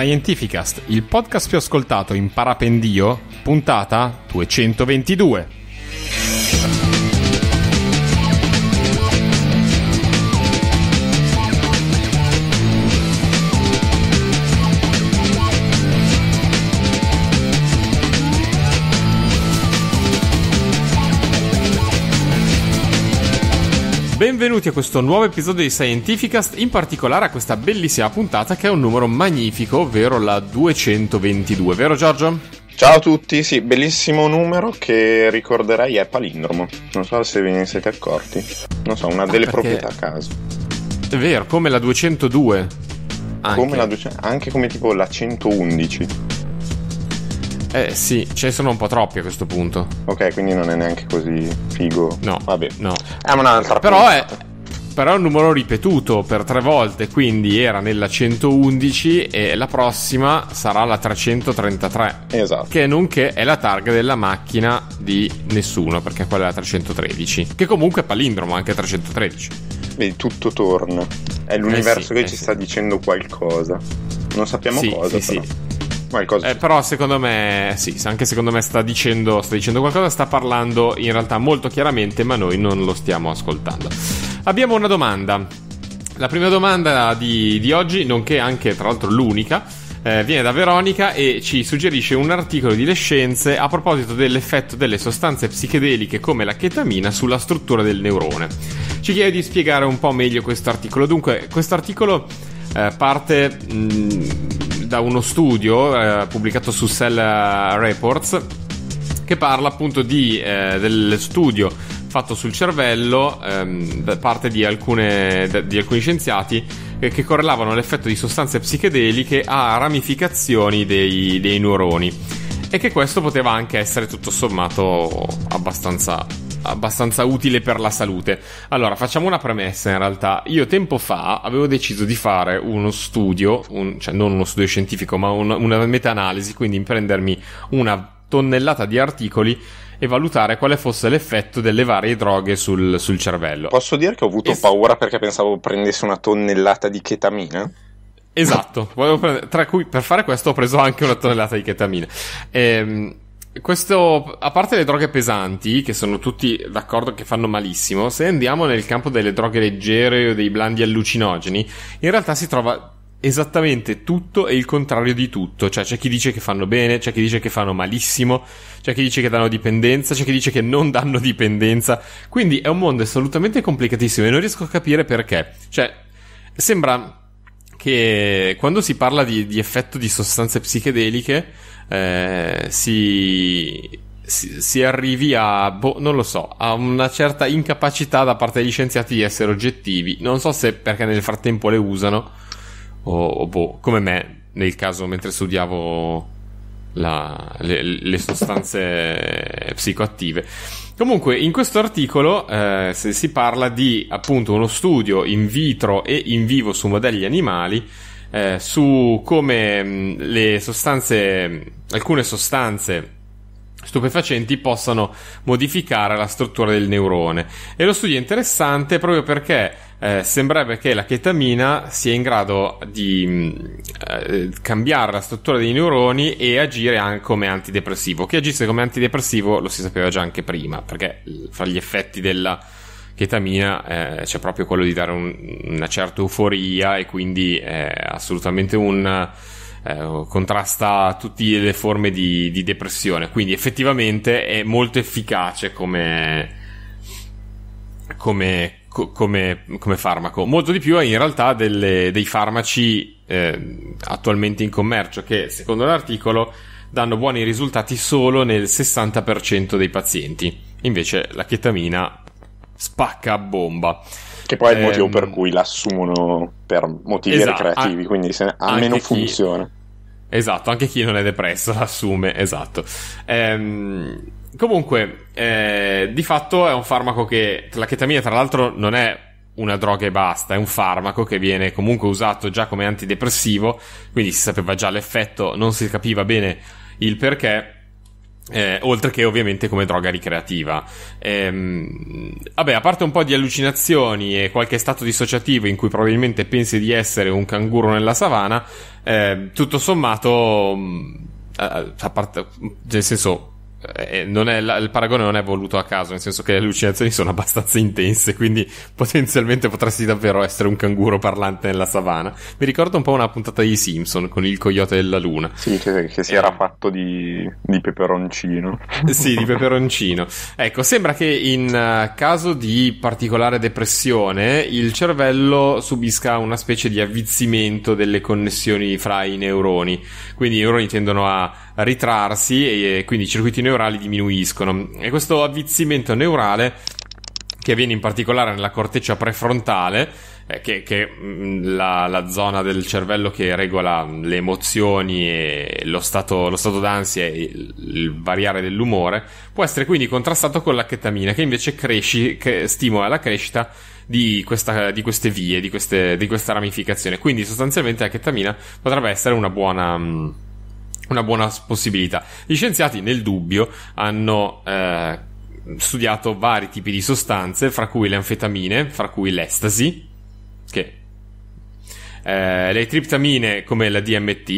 Scientificast, il podcast più ascoltato in parapendio, puntata 222. benvenuti a questo nuovo episodio di Scientificast, in particolare a questa bellissima puntata che è un numero magnifico, ovvero la 222, vero Giorgio? Ciao a tutti, sì, bellissimo numero che ricorderei è palindromo, non so se ve ne siete accorti, non so, una ah, delle perché... proprietà a caso. È vero, come la 202. Anche. Come la 200, anche come tipo la 111. Eh sì, ce ne sono un po' troppi a questo punto. Ok, quindi non è neanche così figo. No. Vabbè. No. È eh, un'altra Però è, però è un numero ripetuto per tre volte, quindi era nella 111 e la prossima sarà la 333. Esatto. Che nonché è la targa della macchina di nessuno, perché quella è la 313. Che comunque è palindromo anche 313. Vedi, tutto torna. È l'universo eh sì, che eh ci sì. sta dicendo qualcosa. Non sappiamo sì, cosa. Sì, però. sì. Qualcosa. Eh, però secondo me, sì, anche secondo me sta dicendo, sta dicendo qualcosa, sta parlando in realtà molto chiaramente, ma noi non lo stiamo ascoltando. Abbiamo una domanda. La prima domanda di, di oggi, nonché anche tra l'altro l'unica, eh, viene da Veronica e ci suggerisce un articolo di Le Scienze a proposito dell'effetto delle sostanze psichedeliche come la chetamina sulla struttura del neurone. Ci chiede di spiegare un po' meglio questo articolo. Dunque, questo articolo eh, parte mh, mm, da uno studio eh, pubblicato su Cell Reports che parla appunto di, eh, del studio fatto sul cervello ehm, da parte di, alcune, di alcuni scienziati eh, che correlavano l'effetto di sostanze psichedeliche a ramificazioni dei, dei neuroni e che questo poteva anche essere tutto sommato abbastanza abbastanza utile per la salute. Allora, facciamo una premessa in realtà. Io tempo fa avevo deciso di fare uno studio, un, cioè non uno studio scientifico, ma un, una meta-analisi, quindi in prendermi una tonnellata di articoli e valutare quale fosse l'effetto delle varie droghe sul, sul cervello. Posso dire che ho avuto es- paura perché pensavo prendesse una tonnellata di chetamina? Esatto, prendere, tra cui per fare questo ho preso anche una tonnellata di chetamina. Ehm, questo, a parte le droghe pesanti, che sono tutti d'accordo che fanno malissimo, se andiamo nel campo delle droghe leggere o dei blandi allucinogeni, in realtà si trova esattamente tutto e il contrario di tutto. Cioè, c'è chi dice che fanno bene, c'è chi dice che fanno malissimo, c'è chi dice che danno dipendenza, c'è chi dice che non danno dipendenza. Quindi è un mondo assolutamente complicatissimo e non riesco a capire perché. Cioè, sembra che quando si parla di, di effetto di sostanze psichedeliche eh, si, si, si, arrivi a, boh, non lo so, a una certa incapacità da parte degli scienziati di essere oggettivi. Non so se perché nel frattempo le usano, o, o boh, come me, nel caso mentre studiavo la, le, le, sostanze psicoattive. Comunque, in questo articolo eh, si parla di appunto uno studio in vitro e in vivo su modelli animali eh, su come mh, mm, le sostanze, mm, alcune sostanze stupefacenti possano modificare la struttura del neurone. E lo studio è interessante proprio perché eh, sembrerebbe che la chetamina sia in grado di mm, eh, cambiare la struttura dei neuroni e agire anche come antidepressivo. Che agisse come antidepressivo lo si sapeva già anche prima, perché fra gli effetti della Pietà mia eh, c'è proprio quello di dare un, una certa euforia e quindi è eh, assolutamente un... Eh, contrasta tutte le forme di, di, depressione. Quindi effettivamente è molto efficace come, come, come, come farmaco. Molto di più è in realtà delle, dei farmaci eh, attualmente in commercio che, secondo l'articolo, danno buoni risultati solo nel 60% dei pazienti. Invece la chetamina spacca a bomba. Che poi è il ehm, motivo per cui l'assumono per motivi esatto, ricreativi, quindi se almeno meno Chi... Esatto, anche chi non è depresso l'assume, esatto. Ehm, comunque, eh, di fatto è un farmaco che, la chetamina tra l'altro non è una droga e basta, è un farmaco che viene comunque usato già come antidepressivo, quindi si sapeva già l'effetto, non si capiva bene il perché eh, oltre che ovviamente come droga ricreativa. Ehm, vabbè, a parte un po' di allucinazioni e qualche stato dissociativo in cui probabilmente pensi di essere un canguro nella savana, eh, tutto sommato, eh, a parte, nel senso, eh, eh, è, il paragone non è voluto a caso, nel senso che le allucinazioni sono abbastanza intense, quindi potenzialmente potresti davvero essere un canguro parlante nella savana. Mi ricordo un po' una puntata di Simpson con il coyote della luna. Sì, che, che si eh. era fatto di, di peperoncino. Eh, sì, di peperoncino. Ecco, sembra che in caso di particolare depressione il cervello subisca una specie di avvizzimento delle connessioni fra i neuroni. Quindi i neuroni tendono a ritrarsi e quindi i circuiti neuroni neurali diminuiscono e questo avvizzimento neurale che avviene in particolare nella corteccia prefrontale, eh, che, è mm, la, la, zona del cervello che regola mm, le emozioni e lo stato, lo stato d'ansia e il, il, variare dell'umore, può essere quindi contrastato con la chetamina, che invece cresci, che stimola la crescita di, questa, di queste vie, di, queste, di, questa ramificazione. Quindi sostanzialmente la chetamina potrebbe essere una buona mm, una buona possibilità. Gli scienziati, nel dubbio, hanno eh, studiato vari tipi di sostanze, fra cui le anfetamine, fra cui l'estasi, che, eh, le triptamine come la DMT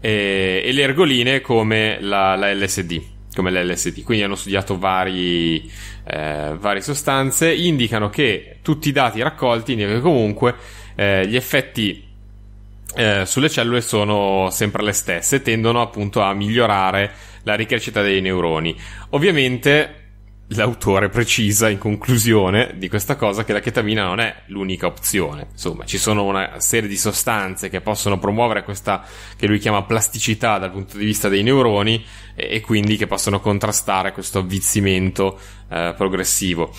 e, e le ergoline come la, la LSD come l'LSD. Quindi hanno studiato vari, eh, varie sostanze, indicano che tutti i dati raccolti indicano che comunque eh, gli effetti eh, sulle cellule sono sempre le stesse, tendono appunto a migliorare la ricrescita dei neuroni. Ovviamente l'autore precisa in conclusione di questa cosa che la chetamina non è l'unica opzione. Insomma, ci sono una serie di sostanze che possono promuovere questa che lui chiama plasticità dal punto di vista dei neuroni e, e quindi che possono contrastare questo avvizzimento eh, progressivo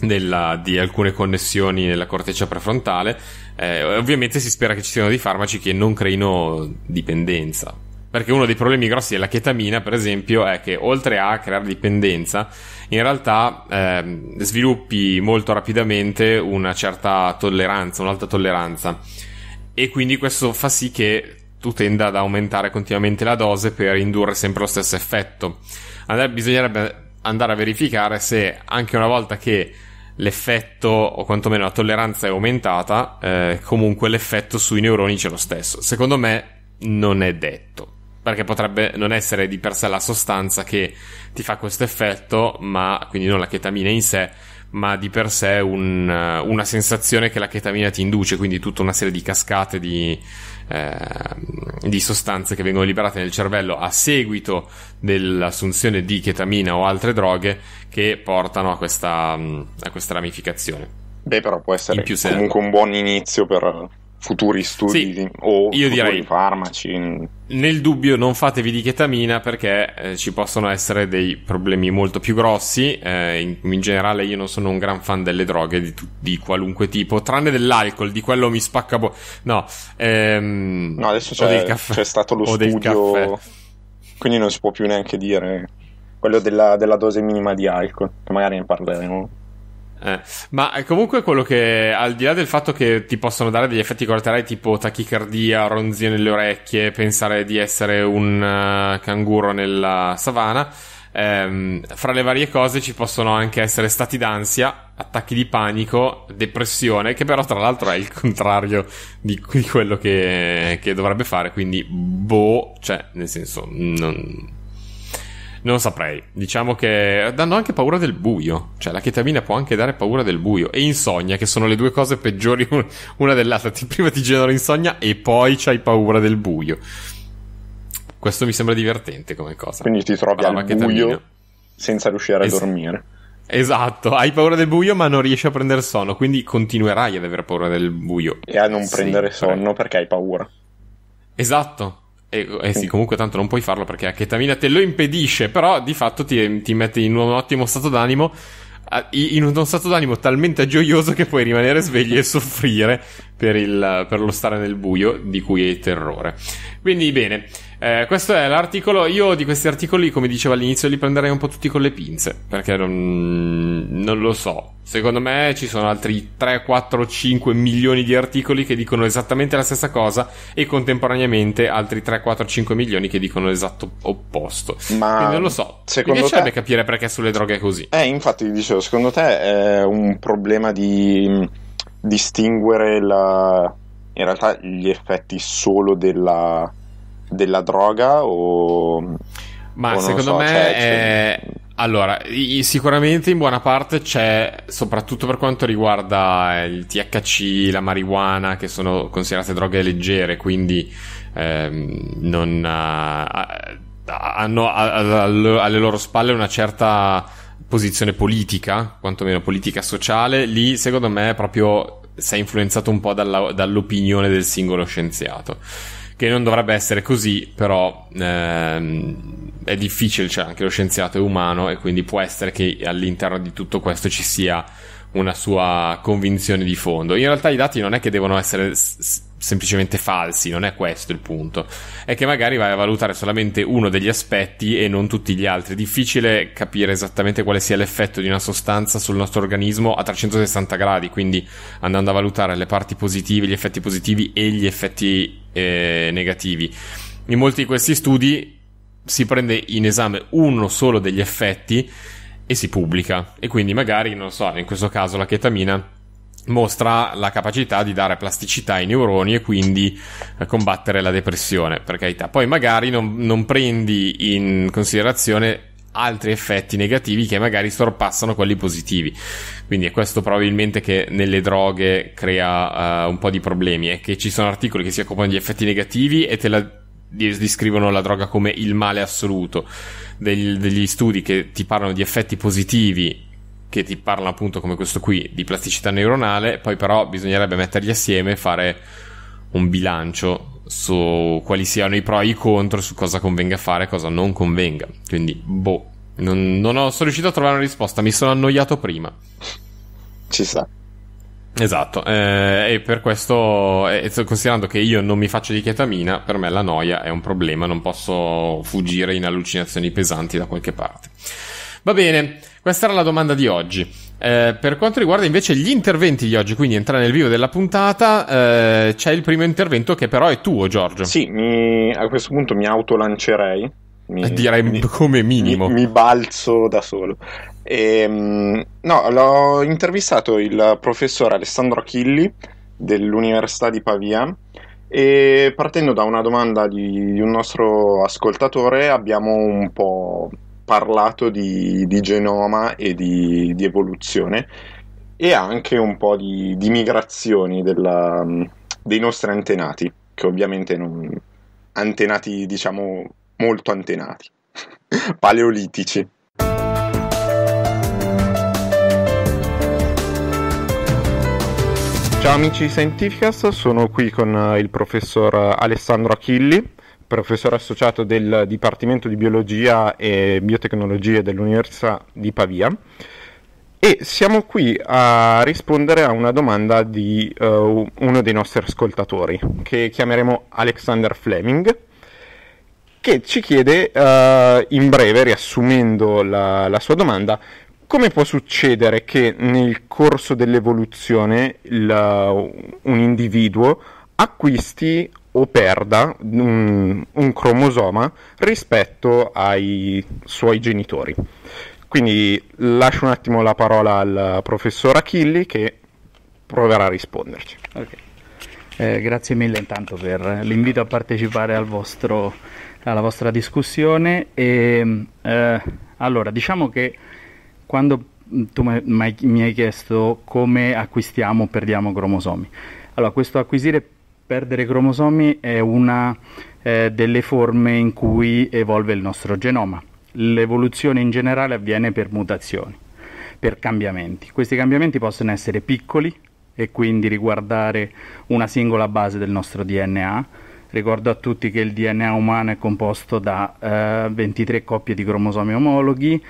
della, di alcune connessioni nella corteccia prefrontale. Eh, ovviamente si spera che ci siano dei farmaci che non creino dipendenza. Perché uno dei problemi grossi della chetamina, per esempio, è che oltre a creare dipendenza, in realtà eh, sviluppi molto rapidamente una certa tolleranza, un'alta tolleranza. E quindi questo fa sì che tu tenda ad aumentare continuamente la dose per indurre sempre lo stesso effetto. Andare, bisognerebbe andare a verificare se anche una volta che l'effetto, o quantomeno la tolleranza è aumentata, eh, comunque l'effetto sui neuroni c'è lo stesso. Secondo me non è detto, perché potrebbe non essere di per sé la sostanza che ti fa questo effetto, ma quindi non la chetamina in sé, ma di per sé un, una sensazione che la chetamina ti induce, quindi tutta una serie di cascate di Ehm, di sostanze che vengono liberate nel cervello a seguito dell'assunzione di chetamina o altre droghe che portano a questa, mm, a questa ramificazione. Beh, però può essere comunque un buon inizio per, futuri studi sì, o io direi, farmaci. Nel dubbio non fatevi di chetamina perché eh, ci possono essere dei problemi molto più grossi. Eh, in, in, generale io non sono un gran fan delle droghe di, di qualunque tipo, tranne dell'alcol, di quello mi spacca... Bo- no, ehm, no, adesso c'è, caffè, c'è stato lo studio, quindi non si può più neanche dire quello della, della dose minima di alcol, che magari ne parleremo. Eh, ma comunque quello che al di là del fatto che ti possono dare degli effetti collaterali tipo tachicardia, ronzio nelle orecchie, pensare di essere un uh, canguro nella savana, ehm, fra le varie cose ci possono anche essere stati d'ansia, attacchi di panico, depressione, che però tra l'altro è il contrario di, di quello che, che, dovrebbe fare, quindi boh, cioè nel senso non non saprei. Diciamo che danno anche paura del buio. Cioè, la chetamina può anche dare paura del buio. E insonnia, che sono le due cose peggiori una dell'altra. prima ti genera insonnia e poi c'hai paura del buio. Questo mi sembra divertente come cosa. Quindi ti trovi allora, al chetamina. buio senza riuscire es- a dormire. Esatto, hai paura del buio ma non riesci a prendere sonno, quindi continuerai ad avere paura del buio. E a non prendere sì, sonno perché hai paura. Esatto, e, eh sì, comunque tanto non puoi farlo perché la chetamina te lo impedisce, però di fatto ti, ti mette in un ottimo stato d'animo in uno stato d'animo talmente gioioso che puoi rimanere svegli e soffrire per, il, per, lo stare nel buio di cui hai terrore. Quindi bene. Eh, questo è l'articolo. Io di questi articoli, come dicevo all'inizio, li prenderei un po' tutti con le pinze. Perché non, non lo so. Secondo me ci sono altri 3, 4, 5 milioni di articoli che dicono esattamente la stessa cosa e contemporaneamente altri 3, 4, 5 milioni che dicono l'esatto opposto. Ma Quindi non lo so. Mi piacerebbe te... capire perché sulle droghe è così. Eh, infatti, dicevo, secondo te è un problema di mm, distinguere la... in realtà gli effetti solo della della droga o... Ma o secondo so, me cioè, è... Cioè... Allora, sicuramente in buona parte c'è, soprattutto per quanto riguarda il THC, la marijuana, che sono considerate droghe leggere, quindi ehm, non, ah, hanno alle loro spalle una certa posizione politica, quantomeno politica sociale, lì secondo me proprio si è influenzato un po' dalla, dall'opinione del singolo scienziato che non dovrebbe essere così, però ehm, è difficile, cioè anche lo scienziato è umano e quindi può essere che all'interno di tutto questo ci sia una sua convinzione di fondo. In realtà i dati non è che devono essere s- semplicemente falsi, non è questo il punto. È che magari vai a valutare solamente uno degli aspetti e non tutti gli altri. È difficile capire esattamente quale sia l'effetto di una sostanza sul nostro organismo a 360 gradi, quindi andando a valutare le parti positive, gli effetti positivi e gli effetti eh, negativi. In molti di questi studi si prende in esame uno solo degli effetti e si pubblica. E quindi magari, non so, in questo caso la chetamina mostra la capacità di dare plasticità ai neuroni e quindi eh, combattere la depressione, per carità. Poi magari non, non prendi in considerazione altri effetti negativi che magari sorpassano quelli positivi. Quindi è questo probabilmente che nelle droghe crea uh, un po' di problemi, è che ci sono articoli che si occupano di effetti negativi e te la descrivono la droga come il male assoluto, Del, degli studi che ti parlano di effetti positivi che ti parlano appunto come questo qui di plasticità neuronale, poi però bisognerebbe metterli assieme e fare un bilancio su quali siano i pro e i contro, su cosa convenga fare e cosa non convenga. Quindi, boh, non, non ho, sono riuscito a trovare una risposta, mi sono annoiato prima. Ci sta. Esatto, eh, e per questo, eh, considerando che io non mi faccio di chetamina, per me la noia è un problema, non posso fuggire in allucinazioni pesanti da qualche parte. Va bene, questa era la domanda di oggi. Eh, per quanto riguarda invece gli interventi di oggi, quindi entrare nel vivo della puntata, eh, c'è il primo intervento che però è tuo, Giorgio. Sì, mi, a questo punto mi autolancerei. Mi, eh, Direi mi, come minimo. Mi, mi, balzo da solo. E, ehm, no, l'ho intervistato il professor Alessandro Achilli dell'Università di Pavia. E partendo da una domanda di, di un nostro ascoltatore, abbiamo un po' parlato di, di genoma e di, di, evoluzione e anche un po' di, di migrazioni della, dei nostri antenati, che ovviamente non antenati diciamo molto antenati, paleolitici. Ciao amici di Scientificast, sono qui con il professor Alessandro Achilli professore associato del Dipartimento di Biologia e Biotecnologie dell'Università di Pavia. E siamo qui a rispondere a una domanda di uh, uno dei nostri ascoltatori, che chiameremo Alexander Fleming, che ci chiede, uh, in breve, riassumendo la, la sua domanda, come può succedere che nel corso dell'evoluzione la, un individuo acquisti o perda un, un cromosoma rispetto ai suoi genitori. Quindi lascio un attimo la parola al professor Achilli che proverà a risponderci. Okay. Eh, grazie mille intanto per l'invito a partecipare al vostro, alla vostra discussione. E, eh, allora, diciamo che quando tu mi hai chiesto come acquistiamo o perdiamo cromosomi, allora questo acquisire perdere cromosomi è una eh, delle forme in cui evolve il nostro genoma. L'evoluzione in generale avviene per mutazioni, per cambiamenti. Questi cambiamenti possono essere piccoli e quindi riguardare una singola base del nostro DNA. Ricordo a tutti che il DNA umano è composto da eh, 23 coppie di cromosomi omologhi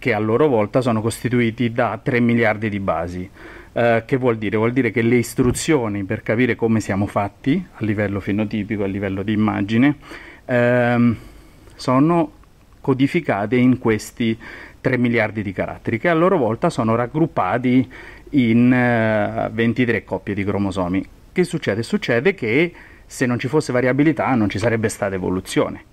che a loro volta sono costituiti da 3 miliardi di basi. Eh, che vuol dire? Vuol dire che le istruzioni per capire come siamo fatti a livello fenotipico, a livello di immagine, ehm, sono codificate in questi 3 miliardi di caratteri che a loro volta sono raggruppati in eh, 23 coppie di cromosomi. Che succede? Succede che se non ci fosse variabilità non ci sarebbe stata evoluzione.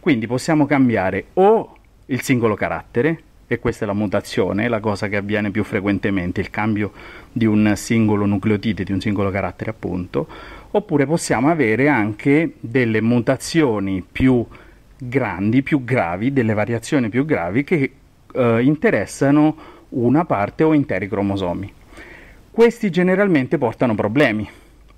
Quindi possiamo cambiare o il singolo carattere e questa è la mutazione, la cosa che avviene più frequentemente, il cambio di un singolo nucleotide, di un singolo carattere appunto, oppure possiamo avere anche delle mutazioni più grandi, più gravi, delle variazioni più gravi che eh, interessano una parte o interi cromosomi. Questi generalmente portano problemi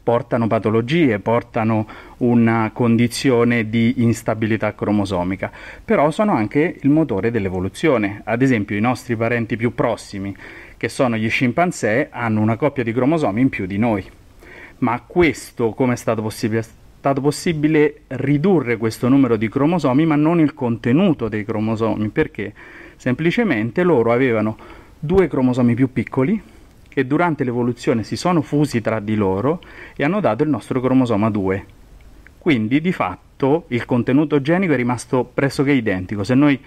portano patologie, portano una condizione di instabilità cromosomica, però sono anche il motore dell'evoluzione. Ad esempio i nostri parenti più prossimi, che sono gli scimpanzé, hanno una coppia di cromosomi in più di noi. Ma questo come è stato possibile? È stato possibile ridurre questo numero di cromosomi, ma non il contenuto dei cromosomi, perché semplicemente loro avevano due cromosomi più piccoli che durante l'evoluzione si sono fusi tra di loro e hanno dato il nostro cromosoma 2. Quindi di fatto il contenuto genico è rimasto pressoché identico. Se noi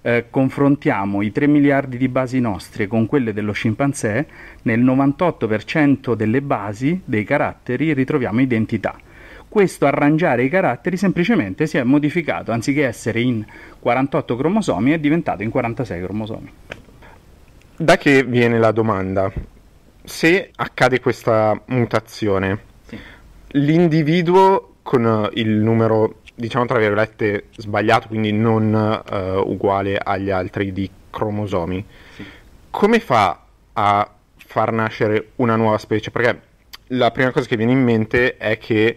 eh, confrontiamo i 3 miliardi di basi nostre con quelle dello scimpanzé, nel 98% delle basi dei caratteri ritroviamo identità questo arrangiare i caratteri semplicemente si è modificato, anziché essere in 48 cromosomi è diventato in 46 cromosomi. Da che viene la domanda? se accade questa mutazione, sì. l'individuo con eh, il numero, diciamo tra virgolette, sbagliato, quindi non uh, uguale agli altri di cromosomi, sì. come fa a far nascere una nuova specie? Perché la prima cosa che viene in mente è che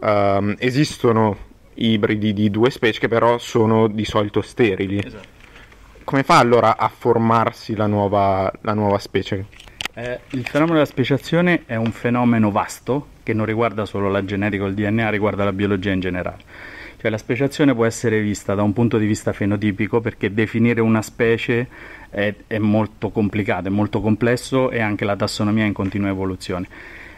um, esistono ibridi di due specie che però sono di solito sterili. Esatto. Come fa allora a formarsi la nuova, la nuova specie? Eh, il fenomeno della speciazione è un fenomeno vasto che non riguarda solo la genetica o il DNA, riguarda la biologia in generale. Cioè la speciazione può essere vista da un punto di vista fenotipico perché definire una specie è, è molto complicato, è molto complesso e anche la tassonomia è in continua evoluzione.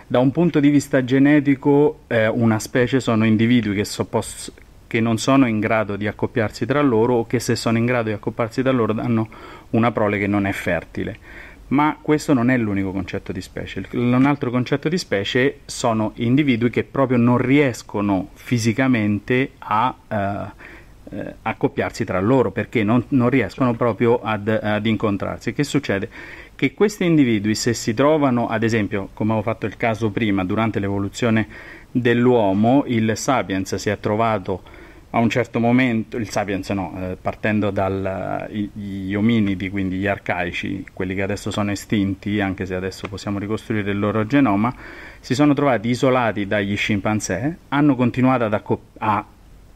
Da un punto di vista genetico eh, una specie sono individui che, so, posso, che non sono in grado di accoppiarsi tra loro o che se sono in grado di accoppiarsi tra loro hanno una prole che non è fertile ma questo non è l'unico concetto di specie. Un altro concetto di specie sono individui che proprio non riescono fisicamente a eh, eh accoppiarsi tra loro perché non, non riescono certo. proprio ad, ad, incontrarsi. Che succede? Che questi individui, se si trovano, ad esempio, come avevo fatto il caso prima, durante l'evoluzione dell'uomo, il Sapiens si è trovato a un certo momento, il sapiens no, eh, partendo dagli eh, ominidi, quindi gli arcaici, quelli che adesso sono estinti, anche se adesso possiamo ricostruire il loro genoma, si sono trovati isolati dagli scimpanzé, hanno continuato ad a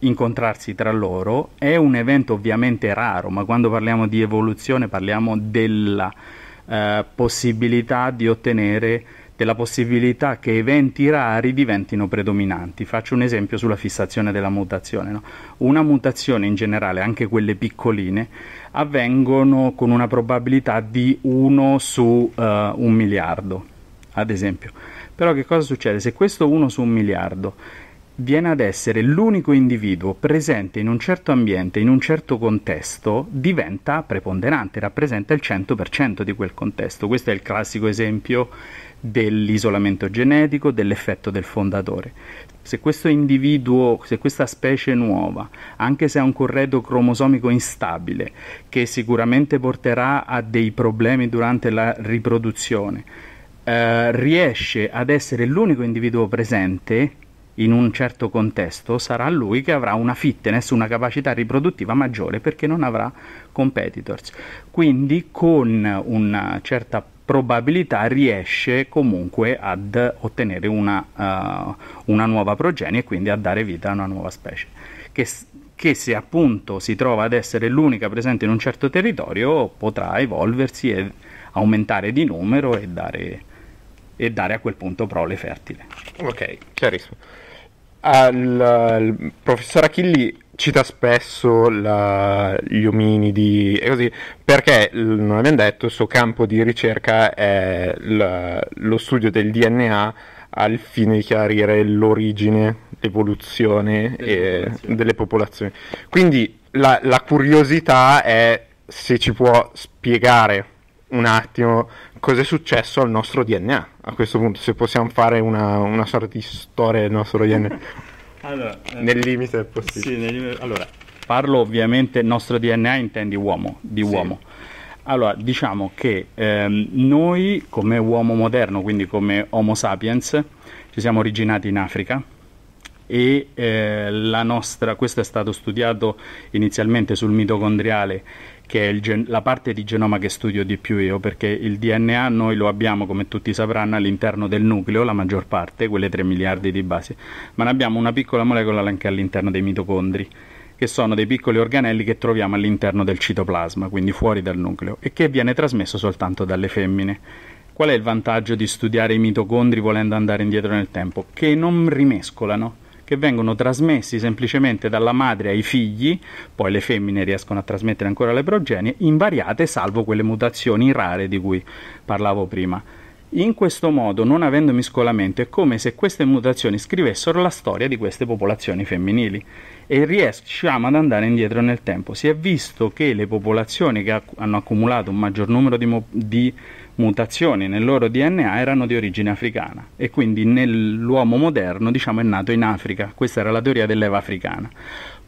incontrarsi tra loro, è un evento ovviamente raro, ma quando parliamo di evoluzione parliamo della eh, possibilità di ottenere della possibilità che eventi rari diventino predominanti. Faccio un esempio sulla fissazione della mutazione. No? Una mutazione in generale, anche quelle piccoline, avvengono con una probabilità di 1 su uh, un miliardo, ad esempio. Però che cosa succede? Se questo 1 su un miliardo viene ad essere l'unico individuo presente in un certo ambiente, in un certo contesto, diventa preponderante, rappresenta il 100% di quel contesto. Questo è il classico esempio dell'isolamento genetico, dell'effetto del fondatore. Se questo individuo, se questa specie nuova, anche se ha un corredo cromosomico instabile, che sicuramente porterà a dei problemi durante la riproduzione, eh, riesce ad essere l'unico individuo presente in un certo contesto, sarà lui che avrà una fitness, una capacità riproduttiva maggiore perché non avrà competitors. Quindi con una certa probabilità riesce comunque ad ottenere una, uh, una nuova progenie e quindi a dare vita a una nuova specie. Che, che se appunto si trova ad essere l'unica presente in un certo territorio potrà evolversi e aumentare di numero e dare, e dare a quel punto prole fertile. Ok, chiarissimo. Al, al professor Achilli cita spesso la, gli ominidi e così, perché, non abbiamo detto, il suo campo di ricerca è la, lo studio del DNA al fine di chiarire l'origine, l'evoluzione delle, popolazioni. delle popolazioni. Quindi la, la curiosità è se ci può spiegare un attimo cosa è successo al nostro DNA a questo punto, se possiamo fare una, una sorta di storia del nostro DNA. Allora, eh, nel limite è possibile. Sì, limite, allora, parlo ovviamente, il nostro DNA intendi uomo, di sì. uomo. Allora, diciamo che ehm, noi come uomo moderno, quindi come Homo sapiens, ci siamo originati in Africa e eh, nostra, questo è stato studiato inizialmente sul mitocondriale che è gen- la parte di genoma che studio di più io, perché il DNA noi lo abbiamo, come tutti sapranno, all'interno del nucleo, la maggior parte, quelle 3 miliardi di basi, ma ne abbiamo una piccola molecola anche all'interno dei mitocondri, che sono dei piccoli organelli che troviamo all'interno del citoplasma, quindi fuori dal nucleo, e che viene trasmesso soltanto dalle femmine. Qual è il vantaggio di studiare i mitocondri volendo andare indietro nel tempo? Che non rimescolano che vengono trasmessi semplicemente dalla madre ai figli, poi le femmine riescono a trasmettere ancora le progenie, invariate salvo quelle mutazioni rare di cui parlavo prima. In questo modo, non avendo miscolamento, è come se queste mutazioni scrivessero la storia di queste popolazioni femminili e riusciamo ad andare indietro nel tempo. Si è visto che le popolazioni che hanno accumulato un maggior numero di, mo- di mutazioni nel loro DNA erano di origine africana e quindi nell'uomo moderno diciamo, è nato in Africa, questa era la teoria dell'Eva africana.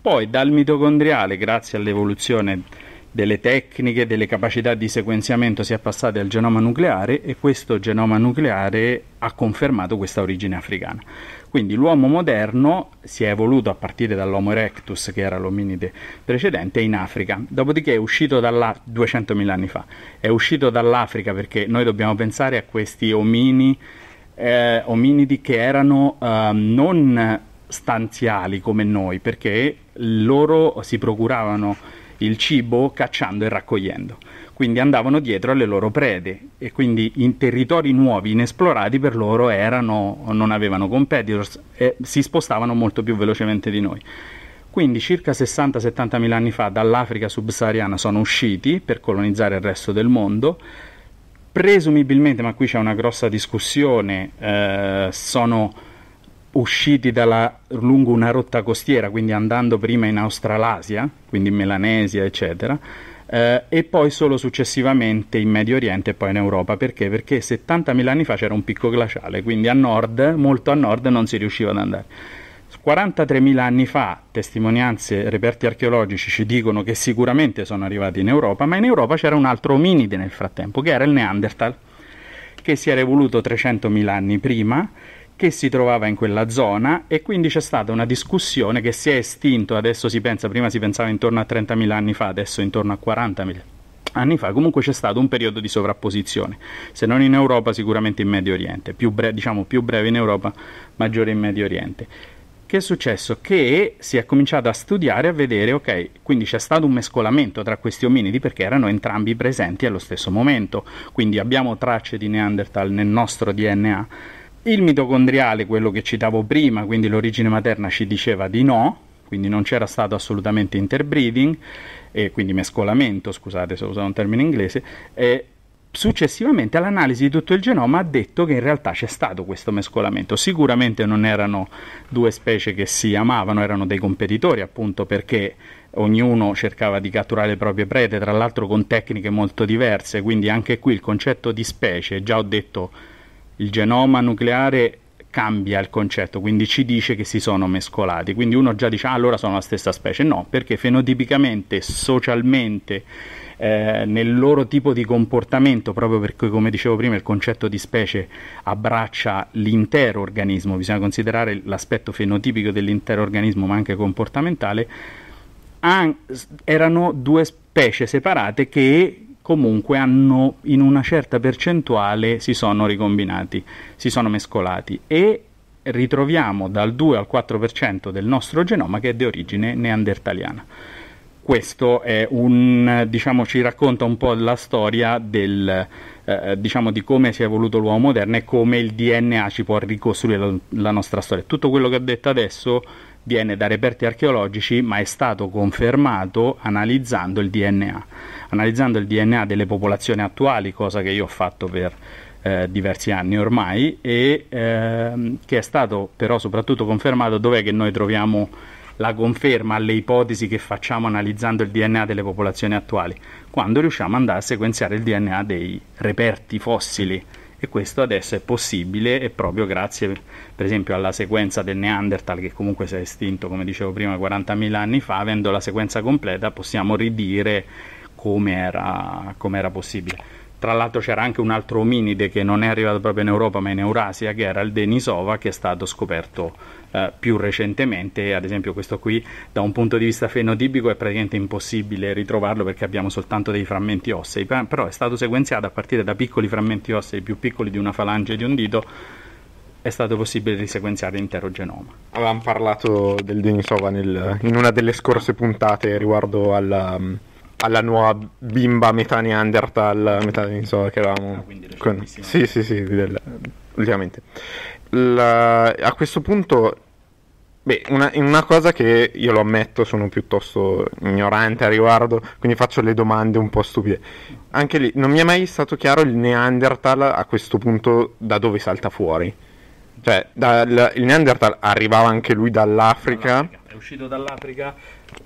Poi dal mitocondriale, grazie all'evoluzione delle tecniche, delle capacità di sequenziamento si è passati al genoma nucleare e questo genoma nucleare ha confermato questa origine africana. Quindi l'uomo moderno si è evoluto a partire dall'Homo erectus, che era l'ominide precedente, in Africa. Dopodiché è uscito dall'Africa 200.000 anni fa. È uscito dall'Africa perché noi dobbiamo pensare a questi omini, eh, ominidi che erano eh, non stanziali come noi, perché loro si procuravano il cibo cacciando e raccogliendo quindi andavano dietro alle loro prede e quindi in territori nuovi, inesplorati per loro erano, non avevano competitors e si spostavano molto più velocemente di noi. Quindi circa 60-70 mila anni fa dall'Africa subsahariana sono usciti per colonizzare il resto del mondo, presumibilmente, ma qui c'è una grossa discussione, eh, sono usciti dalla, lungo una rotta costiera, quindi andando prima in Australasia, quindi in Melanesia, eccetera, eh, e poi solo successivamente in Medio Oriente e poi in Europa. Perché? Perché 70.000 anni fa c'era un picco glaciale, quindi a nord, molto a nord, non si riusciva ad andare. 43.000 anni fa, testimonianze, reperti archeologici ci dicono che sicuramente sono arrivati in Europa, ma in Europa c'era un altro ominide nel frattempo, che era il Neanderthal, che si era evoluto 300.000 anni prima che si trovava in quella zona e quindi c'è stata una discussione che si è estinto, adesso si pensa, prima si pensava intorno a 30.000 anni fa, adesso intorno a 40.000 anni fa, comunque c'è stato un periodo di sovrapposizione, se non in Europa sicuramente in Medio Oriente, più bre- diciamo più breve in Europa, maggiore in Medio Oriente. Che è successo? Che si è cominciato a studiare, a vedere, ok, quindi c'è stato un mescolamento tra questi ominidi perché erano entrambi presenti allo stesso momento, quindi abbiamo tracce di Neanderthal nel nostro DNA il mitocondriale, quello che citavo prima, quindi l'origine materna ci diceva di no, quindi non c'era stato assolutamente interbreeding, e quindi mescolamento, scusate se ho usato un termine inglese, e successivamente all'analisi di tutto il genoma ha detto che in realtà c'è stato questo mescolamento. Sicuramente non erano due specie che si amavano, erano dei competitori, appunto perché ognuno cercava di catturare le proprie prede, tra l'altro con tecniche molto diverse, quindi anche qui il concetto di specie, già ho detto il genoma nucleare cambia il concetto, quindi ci dice che si sono mescolati. Quindi uno già dice ah, allora sono la stessa specie. No, perché fenotipicamente, socialmente, eh, nel loro tipo di comportamento, proprio perché come dicevo prima il concetto di specie abbraccia l'intero organismo, bisogna considerare l'aspetto fenotipico dell'intero organismo ma anche comportamentale, an- erano due specie separate che comunque hanno, in una certa percentuale si sono ricombinati, si sono mescolati e ritroviamo dal 2 al 4% del nostro genoma che è di origine neandertaliana. Questo un, diciamo, ci racconta un po' la storia del, eh, diciamo, di come si è evoluto l'uomo moderno e come il DNA ci può ricostruire la, la nostra storia. Tutto quello che ho detto adesso viene da reperti archeologici, ma è stato confermato analizzando il DNA analizzando il DNA delle popolazioni attuali, cosa che io ho fatto per eh, diversi anni ormai e ehm, che è stato però soprattutto confermato dov'è che noi troviamo la conferma alle ipotesi che facciamo analizzando il DNA delle popolazioni attuali, quando riusciamo ad andare a sequenziare il DNA dei reperti fossili e questo adesso è possibile e proprio grazie per esempio alla sequenza del Neanderthal che comunque si è estinto come dicevo prima 40.000 anni fa, avendo la sequenza completa possiamo ridire come era, come era possibile. Tra l'altro c'era anche un altro ominide che non è arrivato proprio in Europa ma in Eurasia, che era il Denisova, che è stato scoperto eh, più recentemente. Ad esempio questo qui, da un punto di vista fenotipico, è praticamente impossibile ritrovarlo perché abbiamo soltanto dei frammenti ossei, però è stato sequenziato a partire da piccoli frammenti ossei più piccoli di una falange di un dito, è stato possibile risequenziare l'intero genoma. Avevamo parlato del Denisova nel, in una delle scorse puntate riguardo alla alla nuova bimba metà Neanderthal, metà insomma, che eravamo. Ah, con... Sì, sì, sì, del... ultimamente. La... A questo punto, beh, una, una cosa che io lo ammetto, sono piuttosto ignorante a riguardo, quindi faccio le domande un po' stupide. Anche lì, non mi è mai stato chiaro il Neanderthal a questo punto da dove salta fuori. Cioè, dal... il Neanderthal arrivava anche lui dall'Africa. dall'Africa. È uscito dall'Africa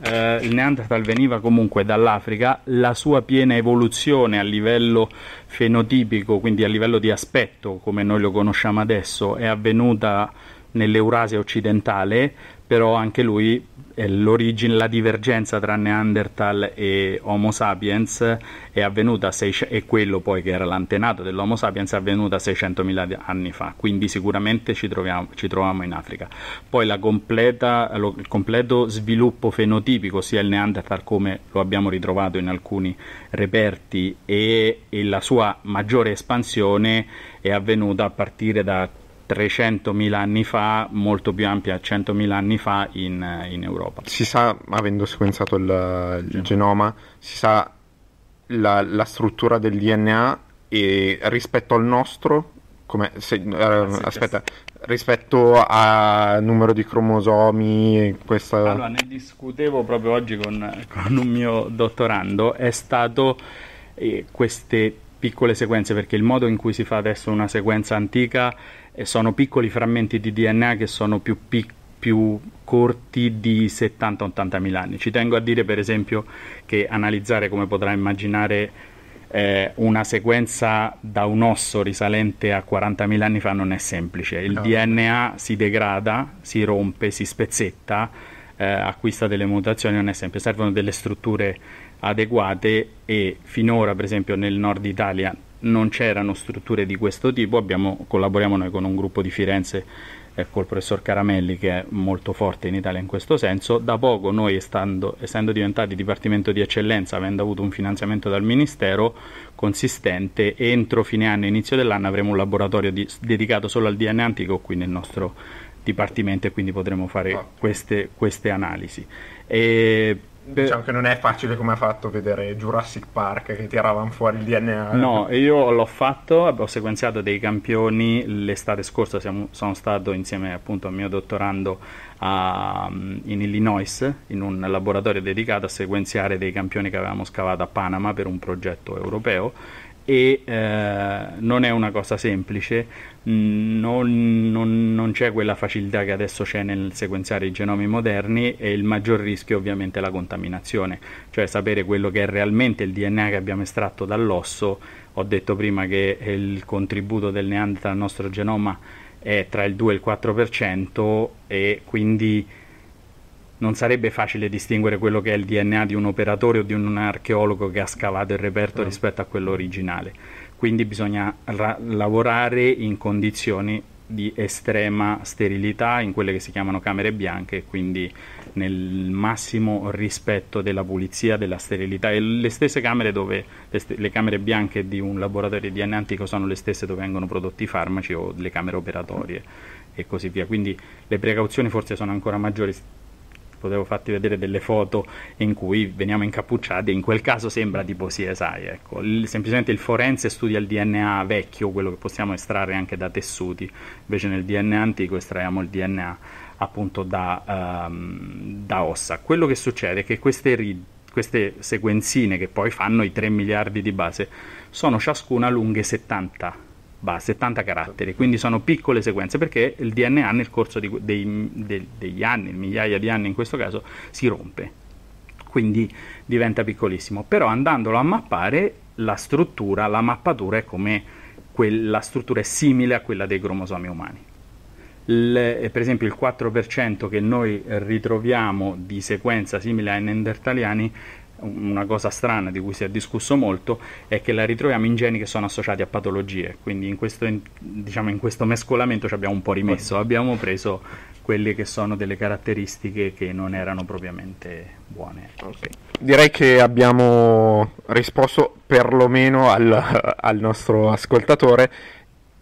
eh, il Neanderthal veniva comunque dall'Africa, la sua piena evoluzione a livello fenotipico, quindi a livello di aspetto, come noi lo conosciamo adesso, è avvenuta nell'Eurasia occidentale, però anche lui l'origine, la divergenza tra Neanderthal e Homo sapiens è avvenuta, e quello poi che era l'antenato dell'Homo sapiens è avvenuta 600.000 anni fa, quindi sicuramente ci troviamo, ci troviamo in Africa. Poi completa, lo, il completo sviluppo fenotipico, sia il Neanderthal come lo abbiamo ritrovato in alcuni reperti e, e la sua maggiore espansione è avvenuta a partire da 300.000 anni fa, molto più ampia 100.000 anni fa in, eh, in Europa. Si sa, avendo sequenzato il, il genoma. si sa la, la, struttura del DNA e rispetto al nostro, come, se, eh, ah, aspetta, rispetto a numero di cromosomi, questa... Allora, ne discutevo proprio oggi con, con un mio dottorando, è stato eh, queste piccole sequenze, perché il modo in cui si fa adesso una sequenza antica e sono piccoli frammenti di DNA che sono più, pic- più corti di 70-80 mila anni. Ci tengo a dire per esempio che analizzare come potrà immaginare eh, una sequenza da un osso risalente a 40 mila anni fa non è semplice. Il no. DNA si degrada, si rompe, si spezzetta, eh, acquista delle mutazioni, non è semplice. Servono delle strutture adeguate e finora, per esempio, nel nord Italia non c'erano strutture di questo tipo, abbiamo, collaboriamo noi con un gruppo di Firenze eh, col professor Caramelli che è molto forte in Italia in questo senso. Da poco noi, estando, essendo diventati Dipartimento di Eccellenza, avendo avuto un finanziamento dal Ministero consistente, entro fine anno, inizio dell'anno avremo un laboratorio di, dedicato solo al DNA antico qui nel nostro Dipartimento e quindi potremo fare ah. queste, queste analisi. E Diciamo che non è facile come ha fatto vedere Jurassic Park che tiravano fuori il DNA. No, io l'ho fatto, ho sequenziato dei campioni l'estate scorsa, siamo, sono stato insieme appunto al mio dottorando a, in Illinois, in un laboratorio dedicato a sequenziare dei campioni che avevamo scavato a Panama per un progetto europeo e eh, non è una cosa semplice Mm, non, non, non, c'è quella facilità che adesso c'è nel sequenziare i genomi moderni e il maggior rischio è ovviamente la contaminazione, cioè sapere quello che è realmente il DNA che abbiamo estratto dall'osso. Ho detto prima che il contributo del Neanderthal al nostro genoma è tra il 2 e il 4% e quindi non sarebbe facile distinguere quello che è il DNA di un operatore o di un archeologo che ha scavato il reperto no. rispetto a quello originale quindi bisogna ra- lavorare in condizioni di estrema sterilità in quelle che si chiamano camere bianche, quindi nel massimo rispetto della pulizia, della sterilità e le stesse camere dove le, st- le, camere bianche di un laboratorio di DNA antico sono le stesse dove vengono prodotti i farmaci o le camere operatorie e così via. Quindi le precauzioni forse sono ancora maggiori potevo farti vedere delle foto in cui veniamo incappucciati in quel caso sembra tipo CSI, eh, ecco. Il, semplicemente il forense studia il DNA vecchio, quello che possiamo estrarre anche da tessuti, invece nel DNA antico estraiamo il DNA appunto da, um, da ossa. Quello che succede è che queste righe queste sequenzine che poi fanno i 3 miliardi di base sono ciascuna lunghe 70 bah, 70 caratteri, quindi sono piccole sequenze perché il DNA nel corso di, dei, de, degli anni, migliaia di anni in questo caso, si rompe, quindi diventa piccolissimo, però andandolo a mappare la struttura, la mappatura è come quella struttura è simile a quella dei cromosomi umani. Il, eh, per esempio il 4% che noi ritroviamo di sequenza simile ai neandertaliani una cosa strana di cui si è discusso molto è che la ritroviamo in geni che sono associati a patologie, quindi in questo, in, diciamo, in questo mescolamento ci abbiamo un po' rimesso, abbiamo preso quelle che sono delle caratteristiche che non erano propriamente buone. Okay. Direi che abbiamo risposto perlomeno al, al nostro ascoltatore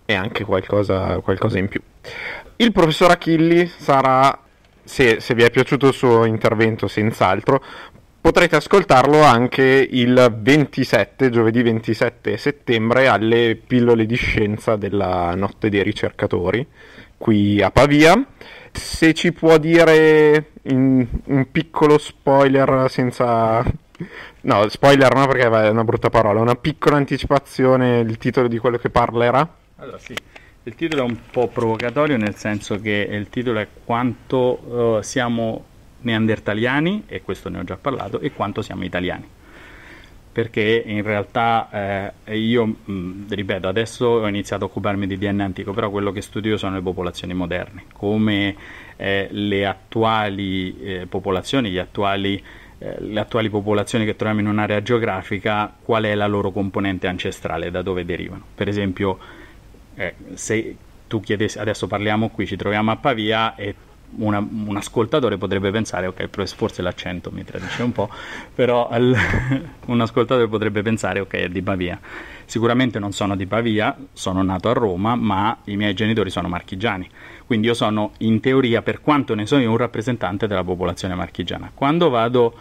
e anche qualcosa, qualcosa in più. Il professor Achilli sarà se, se, vi è piaciuto il suo intervento, senz'altro, Potrete ascoltarlo anche il 27, giovedì 27 settembre, alle pillole di scienza della Notte dei ricercatori, qui a Pavia. Se ci può dire in, un piccolo spoiler senza... No, spoiler no perché è una brutta parola, una piccola anticipazione, il titolo di quello che parlerà? Allora sì, il titolo è un po' provocatorio nel senso che il titolo è quanto uh, siamo neandertaliani, e questo ne ho già parlato, e quanto siamo italiani. Perché in realtà eh, io, mh, ripeto, adesso ho iniziato a occuparmi di DNA antico, però quello che studio sono le popolazioni moderne, come eh, le attuali eh, popolazioni, attuali, eh, le attuali popolazioni che troviamo in un'area geografica, qual è la loro componente ancestrale, da dove derivano. Per esempio, eh, se tu chiedessi, adesso parliamo qui, ci troviamo a Pavia e una, un ascoltatore potrebbe pensare, ok, forse l'accento mi tradisce un po', però al, un ascoltatore potrebbe pensare, ok, è di Pavia. Sicuramente non sono di Pavia, sono nato a Roma, ma i miei genitori sono marchigiani, quindi io sono in teoria, per quanto ne so io, un rappresentante della popolazione marchigiana. Quando vado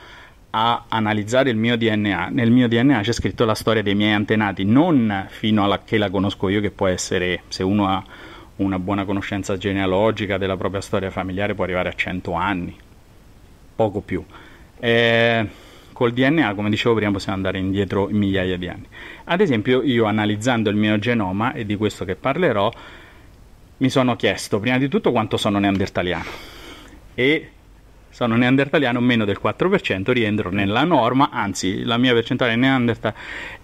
a analizzare il mio DNA, nel mio DNA c'è scritto la storia dei miei antenati, non fino a che la conosco io, che può essere se uno ha una buona conoscenza genealogica della propria storia familiare può arrivare a 100 anni, poco più. E col DNA, come dicevo prima, possiamo andare indietro migliaia di anni. Ad esempio, io analizzando il mio genoma, e di questo che parlerò, mi sono chiesto prima di tutto quanto sono neandertaliano e sono neandertaliano meno del 4%, rientro nella norma, anzi la mia percentuale neandertal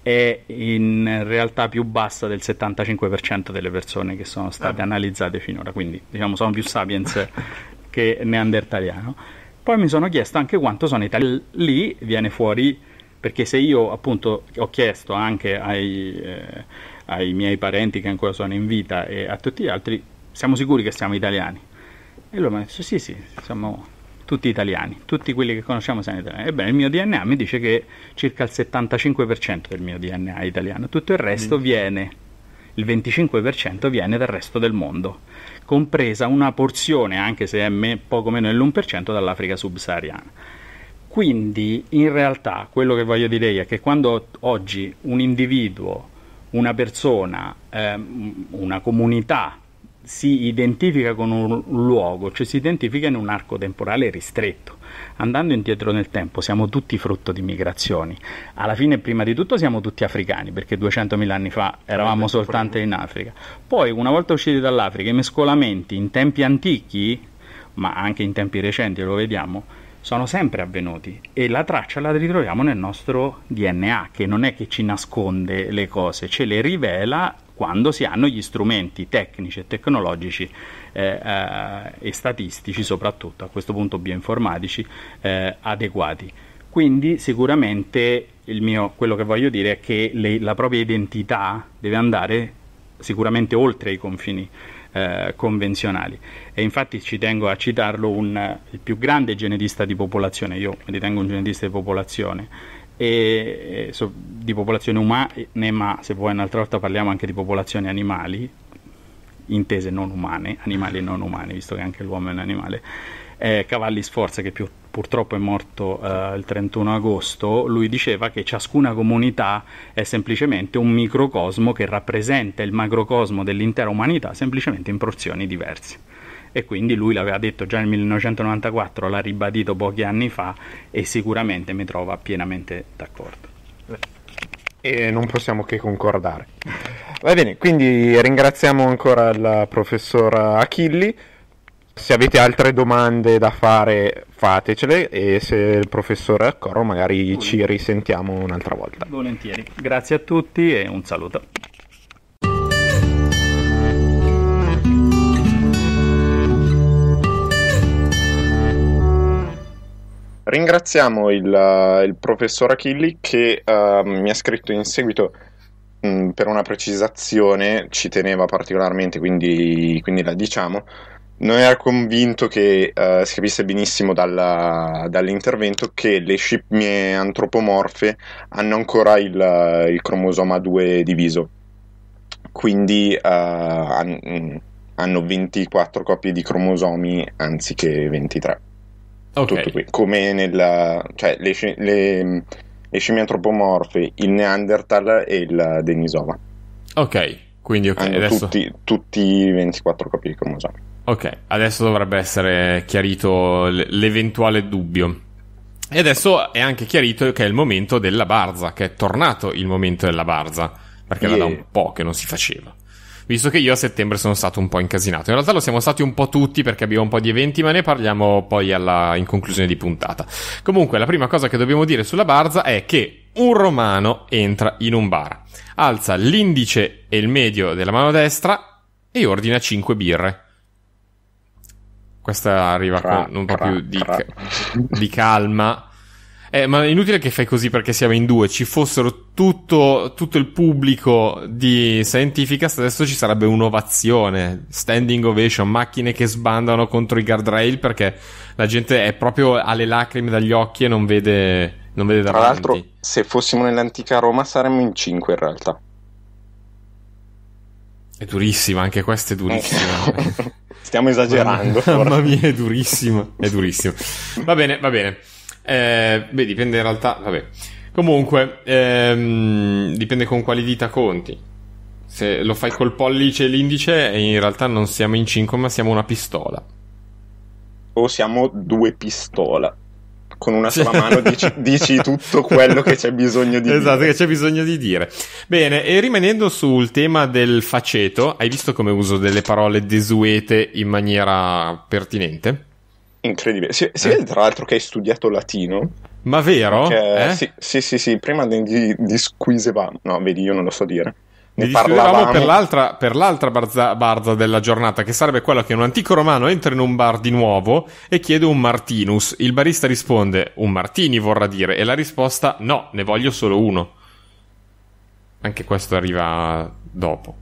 è in realtà più bassa del 75% delle persone che sono state ah. analizzate finora, quindi diciamo sono più sapiens che neandertaliano. Poi mi sono chiesto anche quanto sono italiano. lì viene fuori perché se io appunto ho chiesto anche ai, eh, ai miei parenti che ancora sono in vita e a tutti gli altri, siamo sicuri che siamo italiani? E loro mi hanno detto sì sì, siamo tutti italiani, tutti quelli che conosciamo sono italiani. Ebbene, il mio DNA mi dice che circa il 75% del mio DNA è italiano, tutto il resto mm. viene, il 25% viene dal resto del mondo, compresa una porzione, anche se è poco meno dell'1%, dall'Africa subsahariana. Quindi in realtà quello che voglio dire è che quando oggi un individuo, una persona, ehm, una comunità si identifica con un luogo, cioè si identifica in un arco temporale ristretto. Andando indietro nel tempo siamo tutti frutto di migrazioni. Alla fine, prima di tutto, siamo tutti africani, perché 200.000 anni fa eravamo soltanto in Africa. Poi, una volta usciti dall'Africa, i mescolamenti in tempi antichi, ma anche in tempi recenti, lo vediamo, sono sempre avvenuti e la traccia la ritroviamo nel nostro DNA, che non è che ci nasconde le cose, ce le rivela quando si hanno gli strumenti tecnici e tecnologici eh, eh, e statistici, soprattutto a questo punto bioinformatici, eh, adeguati. Quindi sicuramente mio, quello che voglio dire è che le, la propria identità deve andare sicuramente oltre i confini eh, convenzionali. E infatti ci tengo a citarlo un, il più grande genetista di popolazione, io mi ritengo un genetista di popolazione, e, e so, di popolazione umane, ma se vuoi un'altra volta parliamo anche di popolazioni animali, intese non umane, animali non umani, visto che anche l'uomo è un animale. Eh, Cavalli Sforza, che più, purtroppo è morto eh, il 31 agosto, lui diceva che ciascuna comunità è semplicemente un microcosmo che rappresenta il macrocosmo dell'intera umanità, semplicemente in porzioni diverse e quindi lui l'aveva detto già nel 1994, l'ha ribadito pochi anni fa e sicuramente mi trova pienamente d'accordo. E non possiamo che concordare. Va bene, quindi ringraziamo ancora il professor Achilli. Se avete altre domande da fare, fatecele e se il professore è d'accordo magari ci risentiamo un'altra volta. Volentieri. Grazie a tutti e un saluto. Ringraziamo il, il professor Achilli che uh, mi ha scritto in seguito mh, per una precisazione, ci teneva particolarmente, quindi, quindi la diciamo. Non era convinto che uh, si capisse benissimo dalla, dall'intervento che le scimmie antropomorfe hanno ancora il, il cromosoma 2 diviso, quindi uh, hanno 24 coppie di cromosomi anziché 23. Okay. Come nella, cioè, le, le, le, scimmie antropomorfe, il Neanderthal e il Denisova. Ok, quindi ok. Hanno adesso... tutti, tutti i 24 copie di cromosomi. Ok, adesso dovrebbe essere chiarito l'eventuale dubbio. E adesso è anche chiarito che è il momento della barza, che è tornato il momento della barza, perché yeah. era da un po' che non si faceva visto che io a settembre sono stato un po' incasinato. In realtà lo siamo stati un po' tutti perché abbiamo un po' di eventi, ma ne parliamo poi alla, in conclusione di puntata. Comunque, la prima cosa che dobbiamo dire sulla Barza è che un romano entra in un bar, alza l'indice e il medio della mano destra e ordina 5 birre. Questa arriva con un po' più di, di calma eh, ma è inutile che fai così perché siamo in due. Ci fossero tutto, tutto il pubblico di Scientificast, adesso ci sarebbe un'ovazione, standing ovation, macchine che sbandano contro i guardrail perché la gente è proprio alle lacrime dagli occhi e non vede, non vede davanti. Tra l'altro, se fossimo nell'antica Roma saremmo in cinque in realtà. È durissima, anche questa è durissima. Stiamo esagerando. Mamma, mia, è durissima. È durissima. Va bene, va bene. Eh, beh, dipende in realtà, vabbè. Comunque, ehm, dipende con quali dita conti. Se lo fai col pollice e l'indice, eh, in realtà non siamo in 5, ma siamo una pistola. O siamo due pistola. Con una sola mano dici, dici, tutto quello che c'è bisogno di esatto, dire. Esatto, che c'è bisogno di dire. Bene, e rimanendo sul tema del faceto, hai visto come uso delle parole desuete in maniera pertinente? incredibile. Si, si eh. vede tra l'altro che hai studiato latino. Ma vero? Perché, eh? sì, sì, sì, sì, prima di, disquisevamo. No, vedi, io non lo so dire. Ne, ne parlavamo per l'altra, per l'altra barza, barza, della giornata, che sarebbe quella che un antico romano entra in un bar di nuovo e chiede un Martinus. Il barista risponde: Un Martini vorrà dire, e la risposta: No, ne voglio solo uno. Anche questo arriva dopo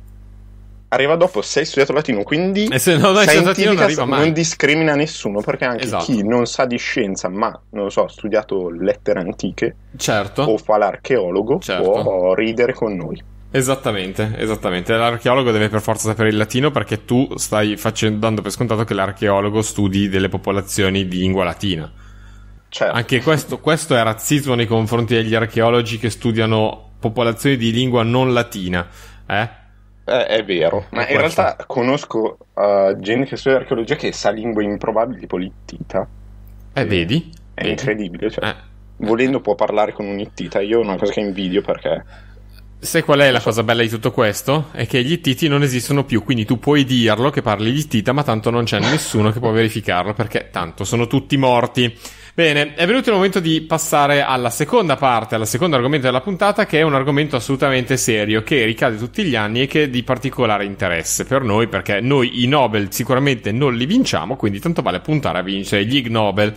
arriva dopo sei studiato latino, quindi e se non hai studiato latino non arriva mai. Non discrimina nessuno, perché anche esatto. chi non sa di scienza, ma non lo so, ha studiato lettere antiche certo. o fa l'archeologo, certo. può ridere con noi. Esattamente, esattamente. L'archeologo deve per forza sapere il latino perché tu stai facendo, dando per scontato che l'archeologo studi delle popolazioni di lingua latina. Certo. Anche questo, questo è razzismo nei confronti degli archeologi che studiano popolazioni di lingua non latina. Eh? Eh, è vero, ma in questo. realtà conosco uh, gente che studia archeologia che sa lingue improbabili tipo l'ittita. Eh, vedi? È vedi. incredibile, cioè, eh. volendo può parlare con un'ittita, io è una cosa che invidio perché Sai qual è la cosa bella di tutto questo? È che gli Titi non esistono più, quindi tu puoi dirlo che parli di Tita, ma tanto non c'è nessuno che può verificarlo perché tanto sono tutti morti. Bene, è venuto il momento di passare alla seconda parte, al secondo argomento della puntata, che è un argomento assolutamente serio, che ricade tutti gli anni e che è di particolare interesse per noi, perché noi i Nobel sicuramente non li vinciamo, quindi tanto vale puntare a vincere gli Ig Nobel,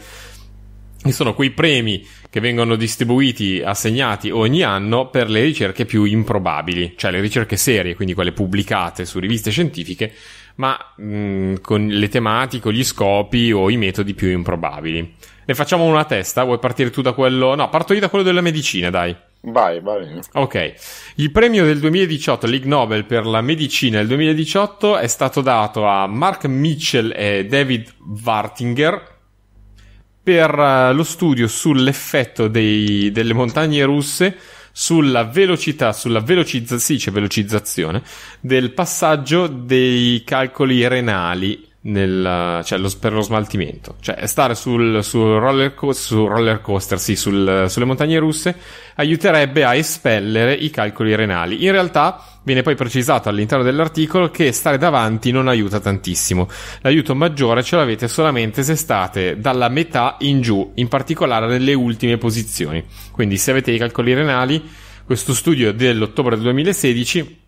che sono quei premi che vengono distribuiti, assegnati ogni anno per le ricerche più improbabili, cioè le ricerche serie, quindi quelle pubblicate su riviste scientifiche, ma mh, mm, con le tematiche, gli scopi o i metodi più improbabili. Ne facciamo una testa? Vuoi partire tu da quello? No, parto io da quello della medicina, dai. Vai, vai. Ok. Il premio del 2018, l'Ig Nobel per la medicina del 2018, è stato dato a Mark Mitchell e David Wartinger, per eh, lo studio sull'effetto dei, delle montagne russe sulla velocità, sulla velocizza, sì, velocizzazione del passaggio dei calcoli renali nel, cioè lo, per lo smaltimento. Cioè, stare sul, sul, roller, co- sul roller, coaster, sì, sul, sulle montagne russe, aiuterebbe a espellere i calcoli renali. In realtà, Viene poi precisato all'interno dell'articolo che stare davanti non aiuta tantissimo. L'aiuto maggiore ce l'avete solamente se state dalla metà in giù, in particolare nelle ultime posizioni. Quindi se avete i calcoli renali, questo studio dell'ottobre 2016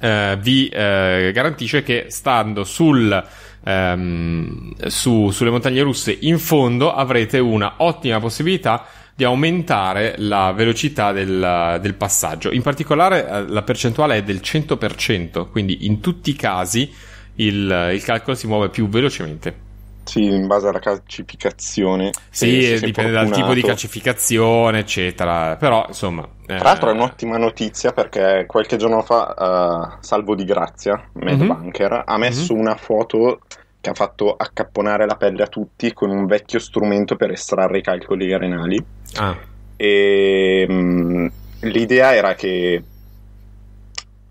eh, vi eh, garantisce che stando sul, ehm, su, sulle montagne russe in fondo avrete una ottima possibilità di aumentare la velocità del, del, passaggio. In particolare eh, la percentuale è del 100%, quindi in tutti i casi il, il calcolo si muove più velocemente. Sì, in base alla calcificazione. Sì, eh, dipende dal tipo di calcificazione, eccetera. Però, insomma... Eh, Tra eh... l'altro è un'ottima notizia perché qualche giorno fa uh, Salvo di Grazia, Mad mm-hmm. ha mhm. messo mm-hmm. una foto che ha fatto accapponare la pelle a tutti con un vecchio strumento per estrarre i calcoli renali. Ah. E, ehm, mh, l'idea era che,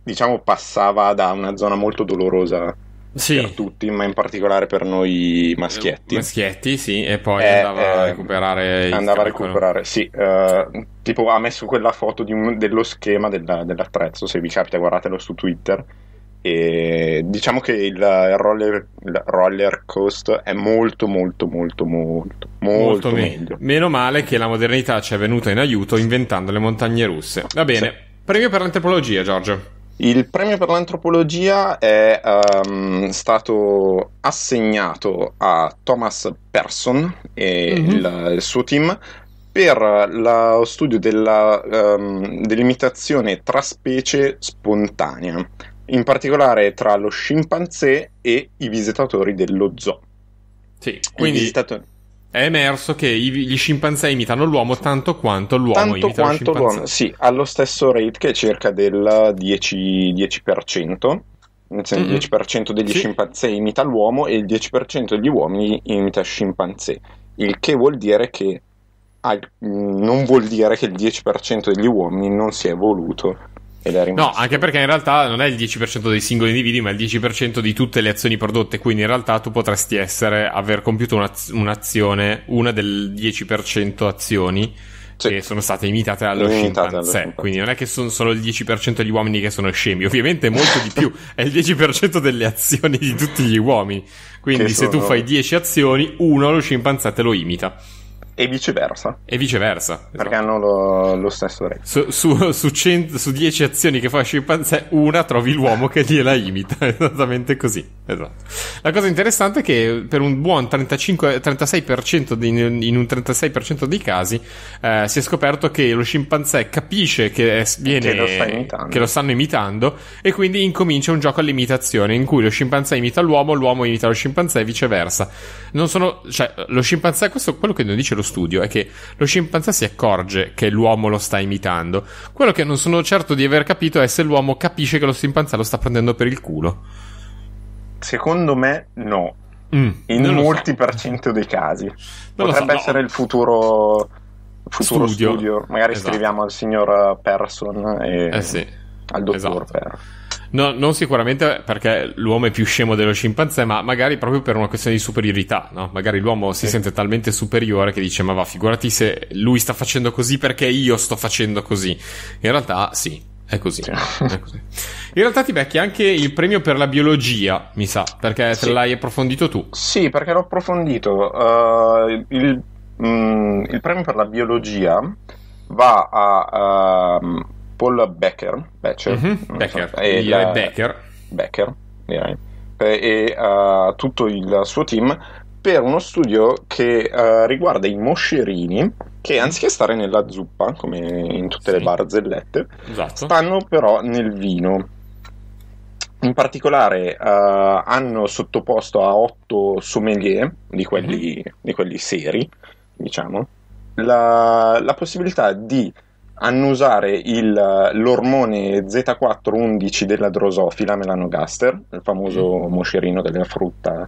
diciamo, passava da una zona molto dolorosa sì. per tutti, ma in particolare per noi maschietti. Maschietti, sì, e poi eh, andava eh, a recuperare. Andava a recuperare, sì. Uh, tipo, ha messo quella foto un, dello schema della, dell'attrezzo. Se vi capita, guardatelo su Twitter e diciamo che il roller, il roller coast è molto molto molto molto molto, molto meglio. Meno male che la modernità ci è venuta in aiuto inventando le montagne russe. Va bene, sì. premio per l'antropologia Giorgio. Il premio per l'antropologia è um, stato assegnato a Thomas Persson e mm-hmm. il, il, suo team per lo studio della, um, dell'imitazione tra specie spontanea in particolare tra lo scimpanzé e i visitatori dello zoo. Sì, quindi visitatori... è emerso che gli scimpanzé imitano l'uomo tanto quanto l'uomo tanto imita quanto lo l'uomo, sì, allo stesso rate che è circa del 10, 10%. Nel senso, mm-hmm. il 10% degli sì. scimpanzé imita l'uomo e il 10% degli uomini imita scimpanzé, il che vuol dire che al... non vuol dire che il 10% degli uomini non si è evoluto No, anche perché in realtà non è il 10% dei singoli individui, ma è il 10% di tutte le azioni prodotte. Quindi in realtà tu potresti essere, aver compiuto un'azione, una del 10% azioni sì. che sono state imitate dallo scimpanzé. Quindi non è che sono solo il 10% degli uomini che sono scemi, ovviamente è molto di più, è il 10% delle azioni di tutti gli uomini. Quindi che se tu fai 10 azioni, uno lo scimpanzé te lo imita. E viceversa. E viceversa. Esatto. Perché hanno lo, lo stesso orecchio. Su, su, su, cent- su, dieci azioni che fa il scimpanzé, una trovi l'uomo che gliela imita. Esattamente così. Esatto. La cosa interessante è che per un buon 35, 36% di, in un 36% dei casi eh, si è scoperto che lo scimpanzé capisce che, viene, che, lo che, lo stanno imitando e quindi incomincia un gioco all'imitazione in cui lo scimpanzé imita l'uomo, l'uomo imita lo scimpanzé e viceversa. Non sono, cioè, lo scimpanzé, questo quello che non dice lo studio è che lo scimpanzé si accorge che l'uomo lo sta imitando. Quello che non sono certo di aver capito è se l'uomo capisce che lo scimpanzé lo sta prendendo per il culo. Secondo me no. Mm, in molti so. per cento dei casi. Non Potrebbe so, essere no. il futuro, futuro studio. studio. Magari esatto. scriviamo al signor Person e eh sì. al dottor esatto. Per. No, non sicuramente perché l'uomo è più scemo dello scimpanzé, ma magari proprio per una questione di superiorità, no? Magari l'uomo si sente talmente superiore che dice, ma va, figurati se lui sta facendo così perché io sto facendo così. In realtà, sì, è così, è così. In realtà ti becchi anche il premio per la biologia, mi sa, perché sì. te l'hai approfondito tu. Sì, perché l'ho approfondito. Uh, il, mm, il, premio per la biologia va a... Uh, Paul Becker, Becher, cioè, mm-hmm. Becker. So, e la, Becker. Becker direi, e uh, tutto il suo team per uno studio che uh, riguarda i moscerini che anziché stare nella zuppa come in tutte sì. le barzellette esatto. stanno però nel vino in particolare uh, hanno sottoposto a otto sommelier di quelli, mm-hmm. di quelli seri diciamo la, la possibilità di annusare il, l'ormone Z411 della drosofila melanogaster, il famoso mm. moscerino della frutta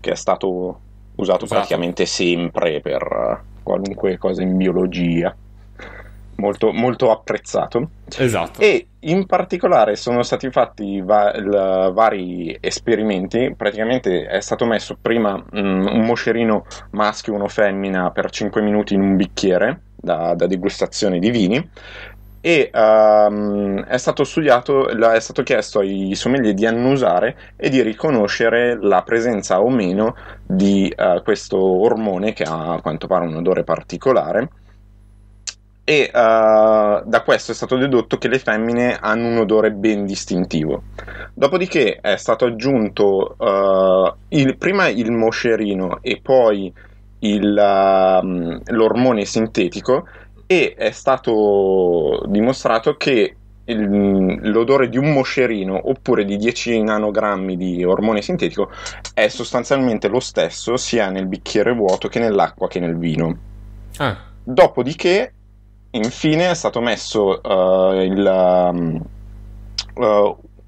che è stato usato, usato. praticamente sempre per qualunque cosa in biologia molto, molto apprezzato. Esatto. E in particolare sono stati fatti va- l- vari esperimenti, praticamente è stato messo prima mh, mm, un moscerino maschio e uno femmina per 5 minuti in un bicchiere da, da degustazione di vini e um, è stato studiato, è stato chiesto ai sommelier di annusare e di riconoscere la presenza o meno di uh, questo ormone che ha a quanto pare un odore particolare e uh, da questo è stato dedotto che le femmine hanno un odore ben distintivo. Dopodiché è stato aggiunto uh, il, prima il moscerino e poi il, uh, l'ormone sintetico e è stato dimostrato che il, l'odore di un moscerino oppure di 10 nanogrammi di ormone sintetico è sostanzialmente lo stesso sia nel bicchiere vuoto che nell'acqua che nel vino. Ah. Dopodiché Infine è stato messo uh, il, um,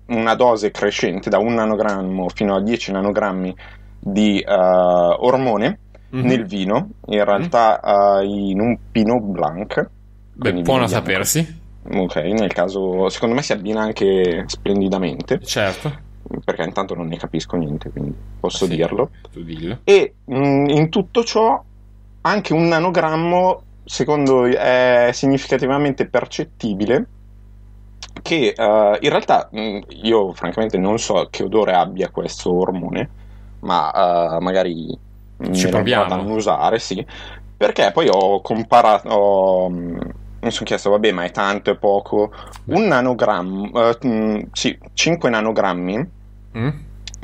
una dose crescente da un nanogrammo fino a 10 nanogrammi di eh, ormone mm-hmm. nel vino, in mhm. realtà mm-hmm. in un Pinot Blanc. Beh, buono a sapersi. Ok, nel caso, secondo me si abbina anche splendidamente. Certo. Perché intanto non ne capisco niente, quindi posso sì, dirlo. E mh, mm, in tutto ciò anche un nanogrammo secondo è significativamente percettibile che uh, in realtà mh, mm, io francamente non so che odore abbia questo ormone, ma uh, magari ci proviamo a non usare, sì, perché poi ho comparato ho, mm, mi sono chiesto, vabbè, ma è tanto, è poco. Un nanogrammo, uh, sì, 5 nanogrammi, mm?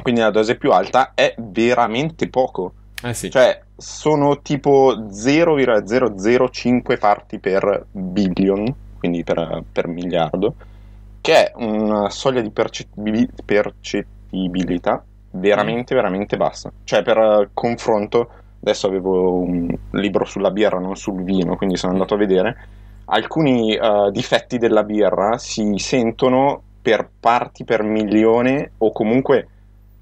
quindi la dose più alta, è veramente poco. Eh sì. Cioè, sono tipo 0,005 parti per billion, quindi per, per miliardo, che è una soglia di percettibili- percettibilità veramente, mm. veramente bassa. Cioè, per confronto, adesso avevo un libro sulla birra, non sul vino, quindi sono andato a vedere. Alcuni uh, difetti della birra si sentono per parti per milione o comunque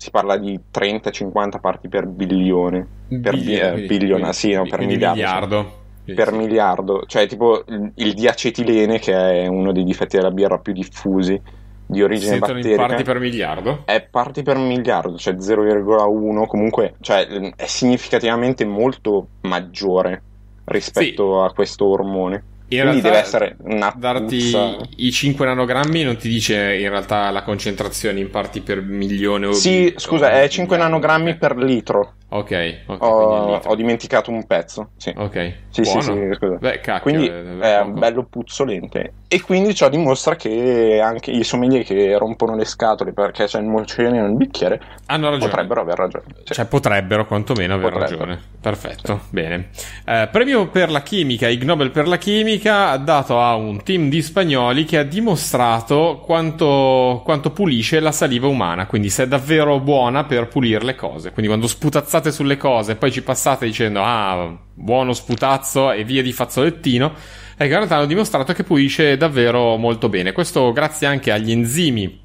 si parla di 30-50 parti per bilione, per Bilia, bi- sì, no, per miliardo. miliardo. per sì. miliardo, cioè tipo il, il diacetilene che è uno dei difetti della birra più diffusi di origine Sentono batterica. parti per miliardo? È parti per miliardo, cioè 0,1, comunque cioè, è significativamente molto maggiore rispetto sì. a questo ormone in Quindi deve essere una darti puzza. i 5 nanogrammi non ti dice in realtà la concentrazione in parti per milione o Sì, scusa, o è 5 nanogrammi per litro. Ok, okay ho, ho, dimenticato un pezzo. Sì. Ok, sì, Buono. sì, sì, scusa. Beh, cacchio, quindi eh, è un bello puzzolente. E quindi ciò dimostra che anche i sommelier che rompono le scatole perché c'è il molcene nel bicchiere Hanno ragione. potrebbero aver ragione. Sì. Cioè, potrebbero quantomeno aver potrebbero. ragione. Perfetto, sì. bene. Eh, premio per la chimica, Ig Nobel per la chimica, dato a un team di spagnoli che ha dimostrato quanto, quanto pulisce la saliva umana. Quindi se è davvero buona per pulire le cose. Quindi quando sputazzate puntate sulle cose e poi ci passate dicendo ah, buono sputazzo e via di fazzolettino, ecco, in realtà hanno dimostrato che pulisce davvero molto bene. Questo grazie anche agli enzimi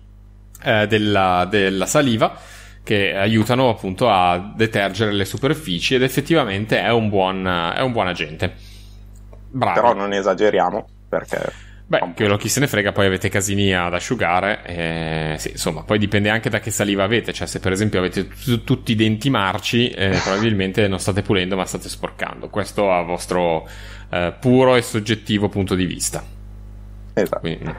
eh, della, della saliva che aiutano appunto a detergere le superfici ed effettivamente è un buon, è un buon agente. Bravo. Però non esageriamo perché Beh, quello chi se ne frega, poi avete casinia ad asciugare. Eh, sì, insomma, poi dipende anche da che saliva avete. Cioè, se per esempio avete t- tutti i denti marci, eh, probabilmente non state pulendo, ma state sporcando. Questo a vostro eh, puro e soggettivo punto di vista. Esatto. Quindi,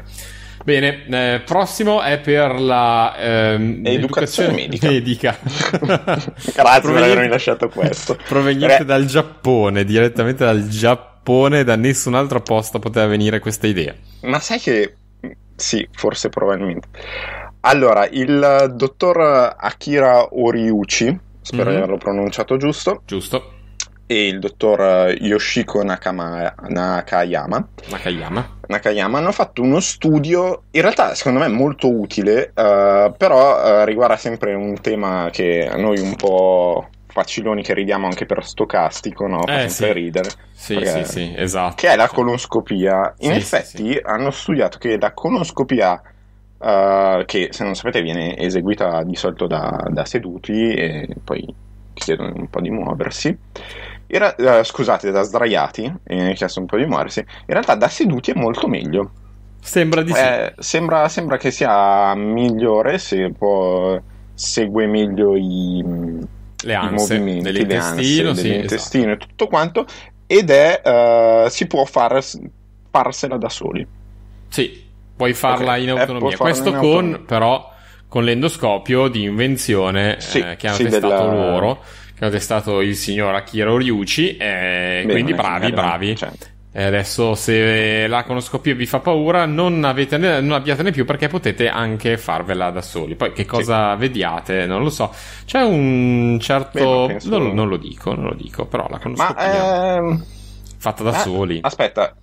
bene, eh, prossimo è per la ehm, educazione medica. medica. Grazie per avermi lasciato questo. Proveniente Re... dal Giappone, direttamente dal Giappone Giappone, da nessun altro posto poteva venire questa idea. Ma sai che sì, forse probabilmente. Allora, il dottor Akira Oriuchi, spero mm-hmm. di averlo pronunciato giusto. Giusto. E il dottor Yoshiko Nakama, Nakayama. Nakayama. Nakayama hanno fatto uno studio, in realtà secondo me molto utile, uh, però uh, riguarda sempre un tema che a noi un po' Paciloni che ridiamo anche per stocastico, no? Fa eh, sempre sì. ridere. Sì, perché... sì, sì, esatto. Che è la colonscopia. In sì, effetti sì, hanno studiato che la colonscopia, uh, eh, che se non sapete viene eseguita di solito da, da seduti e poi chiedono un po' di muoversi, era, uh, scusate, da sdraiati, e eh, chiesto un po' di muoversi, in realtà da seduti è molto meglio. Sembra di eh, sì. sembra, sembra, che sia migliore se può, segue meglio i le anse, i movimenti, dell'intestino, anse, sì, dell'intestino esatto. e tutto quanto, ed è, uh, si può far, farsela da soli. Sì, puoi farla okay. in eh, autonomia. Questo in con, autonomia. però, con l'endoscopio di invenzione sì, eh, che hanno sì, testato della... loro, che ha testato il signor Akira Ryuchi, eh, quindi bravi, bravi. Certo. E adesso se la conoscopia vi fa paura non, avete, non, abbiatene più perché potete anche farvela da soli. Poi che cosa sì. vediate non lo so. C'è un certo... Beh, penso... non, non, lo dico, non lo dico, però la conoscopia... Ma, ehm... Fatta da ma, soli. Aspetta,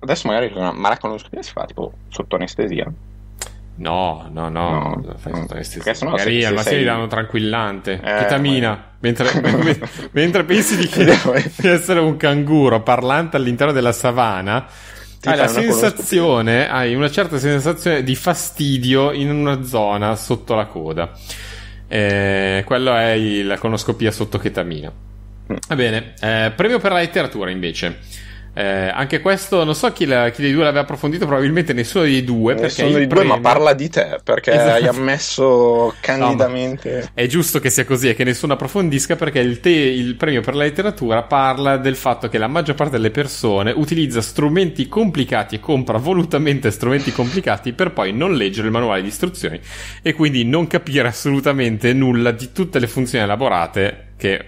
adesso magari... Ma la conoscopia si fa tipo sotto anestesia? No, no, no, no. Fai no. Stessi. Perché sennò Magari al massimo sei... gli danno tranquillante. Eh, Vitamina. Ma... Mentre, mentre, pensi di, eh. di essere un canguro parlante all'interno della savana, hai la sensazione, hai una certa sensazione di fastidio in una zona sotto la coda. Eh, quello è il, la conoscopia sotto chetamina. Mm. Va bene, eh, premio per la letteratura invece. Eh, anche questo, non so chi, la, chi, dei due l'aveva approfondito, probabilmente nessuno dei due. Nessuno dei premio... due, ma parla di te perché esatto. hai ammesso candidamente. No, è giusto che sia così e che nessuno approfondisca perché il, te, il premio per la letteratura parla del fatto che la maggior parte delle persone utilizza strumenti complicati e compra volutamente strumenti complicati per poi non leggere il manuale di istruzioni e quindi non capire assolutamente nulla di tutte le funzioni elaborate che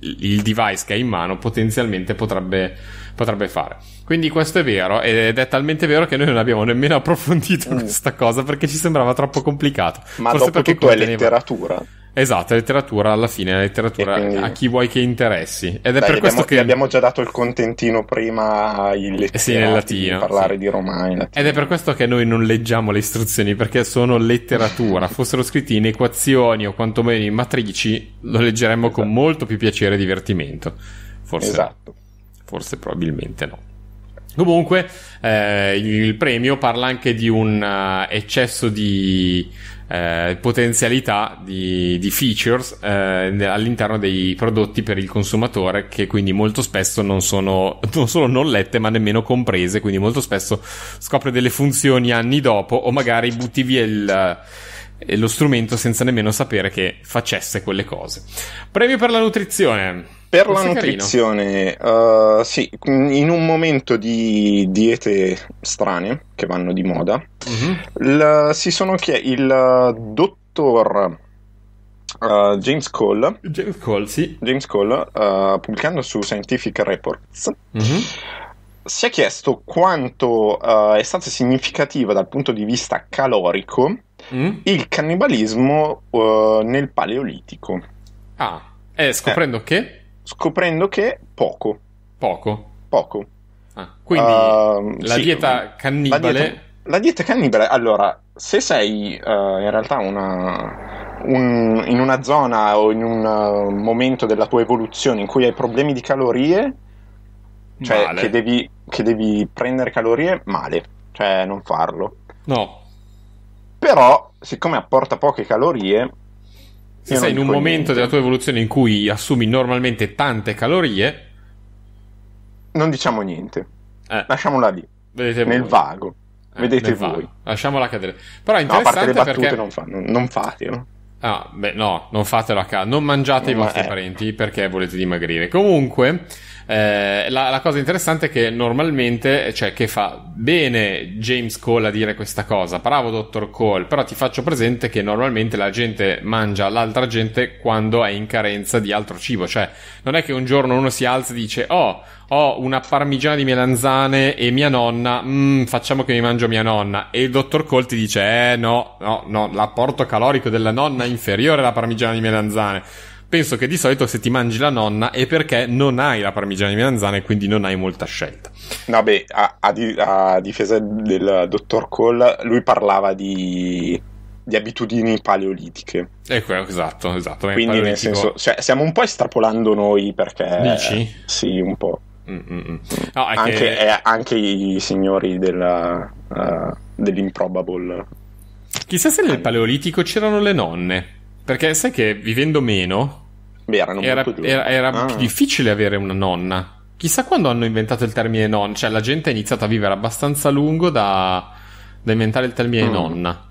il device che hai in mano potenzialmente potrebbe, potrebbe fare. Quindi questo è vero ed è talmente vero che noi non abbiamo nemmeno approfondito mm. questa cosa perché ci sembrava troppo complicato. Ma Forse dopo tutto è letteratura. Esatto, letteratura alla fine, la letteratura quindi... a chi vuoi che interessi. Ed è Dai, per questo abbiamo, che... abbiamo già dato il contentino prima ai letterati sì, latino, di parlare sì. di Roma Ed è per questo che noi non leggiamo le istruzioni, perché sono letteratura. Fossero scritti in equazioni o quantomeno in matrici, lo leggeremmo esatto. con molto più piacere e divertimento. Forse, esatto. forse probabilmente no. Comunque, eh, il premio parla anche di un uh, eccesso di eh, potenzialità di, di features eh, all'interno dei prodotti per il consumatore che quindi molto spesso non sono non solo non lette ma nemmeno comprese quindi molto spesso scopre delle funzioni anni dopo o magari butti via il eh, lo strumento senza nemmeno sapere che facesse quelle cose. Premio per la nutrizione. Per Questo la nutrizione, uh, sì, in un momento di diete strane che vanno di moda, mm-hmm. la, si sono chiesti il dottor uh, James Cole, James Cole, sì. James Cole uh, pubblicando su Scientific Reports, mm-hmm. si è chiesto quanto è stata significativa dal punto di vista calorico mm il cannibalismo nel Paleolitico. Ah, eh, scoprendo eh. che? scoprendo che poco. Poco? Poco. Ah, quindi uh, la sì, dieta cannibale... La dieta, la dieta, cannibale, allora, se sei uh, in realtà una, un, in una zona o in un uh, momento della tua evoluzione in cui hai problemi di calorie, cioè che devi, che devi prendere calorie, male, cioè non farlo. No. Però, siccome apporta poche calorie, se sei in un momento niente. della tua evoluzione in cui assumi normalmente tante calorie, non diciamo niente. Eh. Lasciamola lì. Vedete nel voi. vago. Eh, Vedete nel voi. Vago. Lasciamola cadere. Però è interessante no, a parte le battute perché... non, fa, non, non fate, no? Ah, beh, no, non fatelo a casa. Non mangiate i vostri eh. parenti perché volete dimagrire. Comunque, eh, la, la, cosa interessante è che normalmente, cioè, che fa bene James Cole a dire questa cosa. Bravo, dottor Cole. Però ti faccio presente che normalmente la gente mangia l'altra gente quando è in carenza di altro cibo. Cioè, non è che un giorno uno si alza e dice, oh, ho una parmigiana di melanzane e mia nonna, mm, facciamo che mi mangio mia nonna. E il dottor Colti dice, eh no, no, no, l'apporto calorico della nonna è inferiore alla parmigiana di melanzane. Penso che di solito se ti mangi la nonna è perché non hai la parmigiana di melanzane e quindi non hai molta scelta. No, beh, a, a, a difesa del dottor Cole, lui parlava di di abitudini paleolitiche. Ecco, esatto, esatto. Eh, quindi nel senso, cioè, stiamo un po' estrapolando noi perché... Dici? Sì, un po'. Mm, mm, mm. No, anche... Anche, anche... i signori della, uh, eh, dell'improbable. Chissà se nel Paleolitico c'erano le nonne, perché sai che vivendo meno Beh, era, era, era ah. più difficile avere una nonna. Chissà quando hanno inventato il termine nonna, cioè la gente ha iniziato a vivere abbastanza lungo da, da, inventare il termine mm. nonna.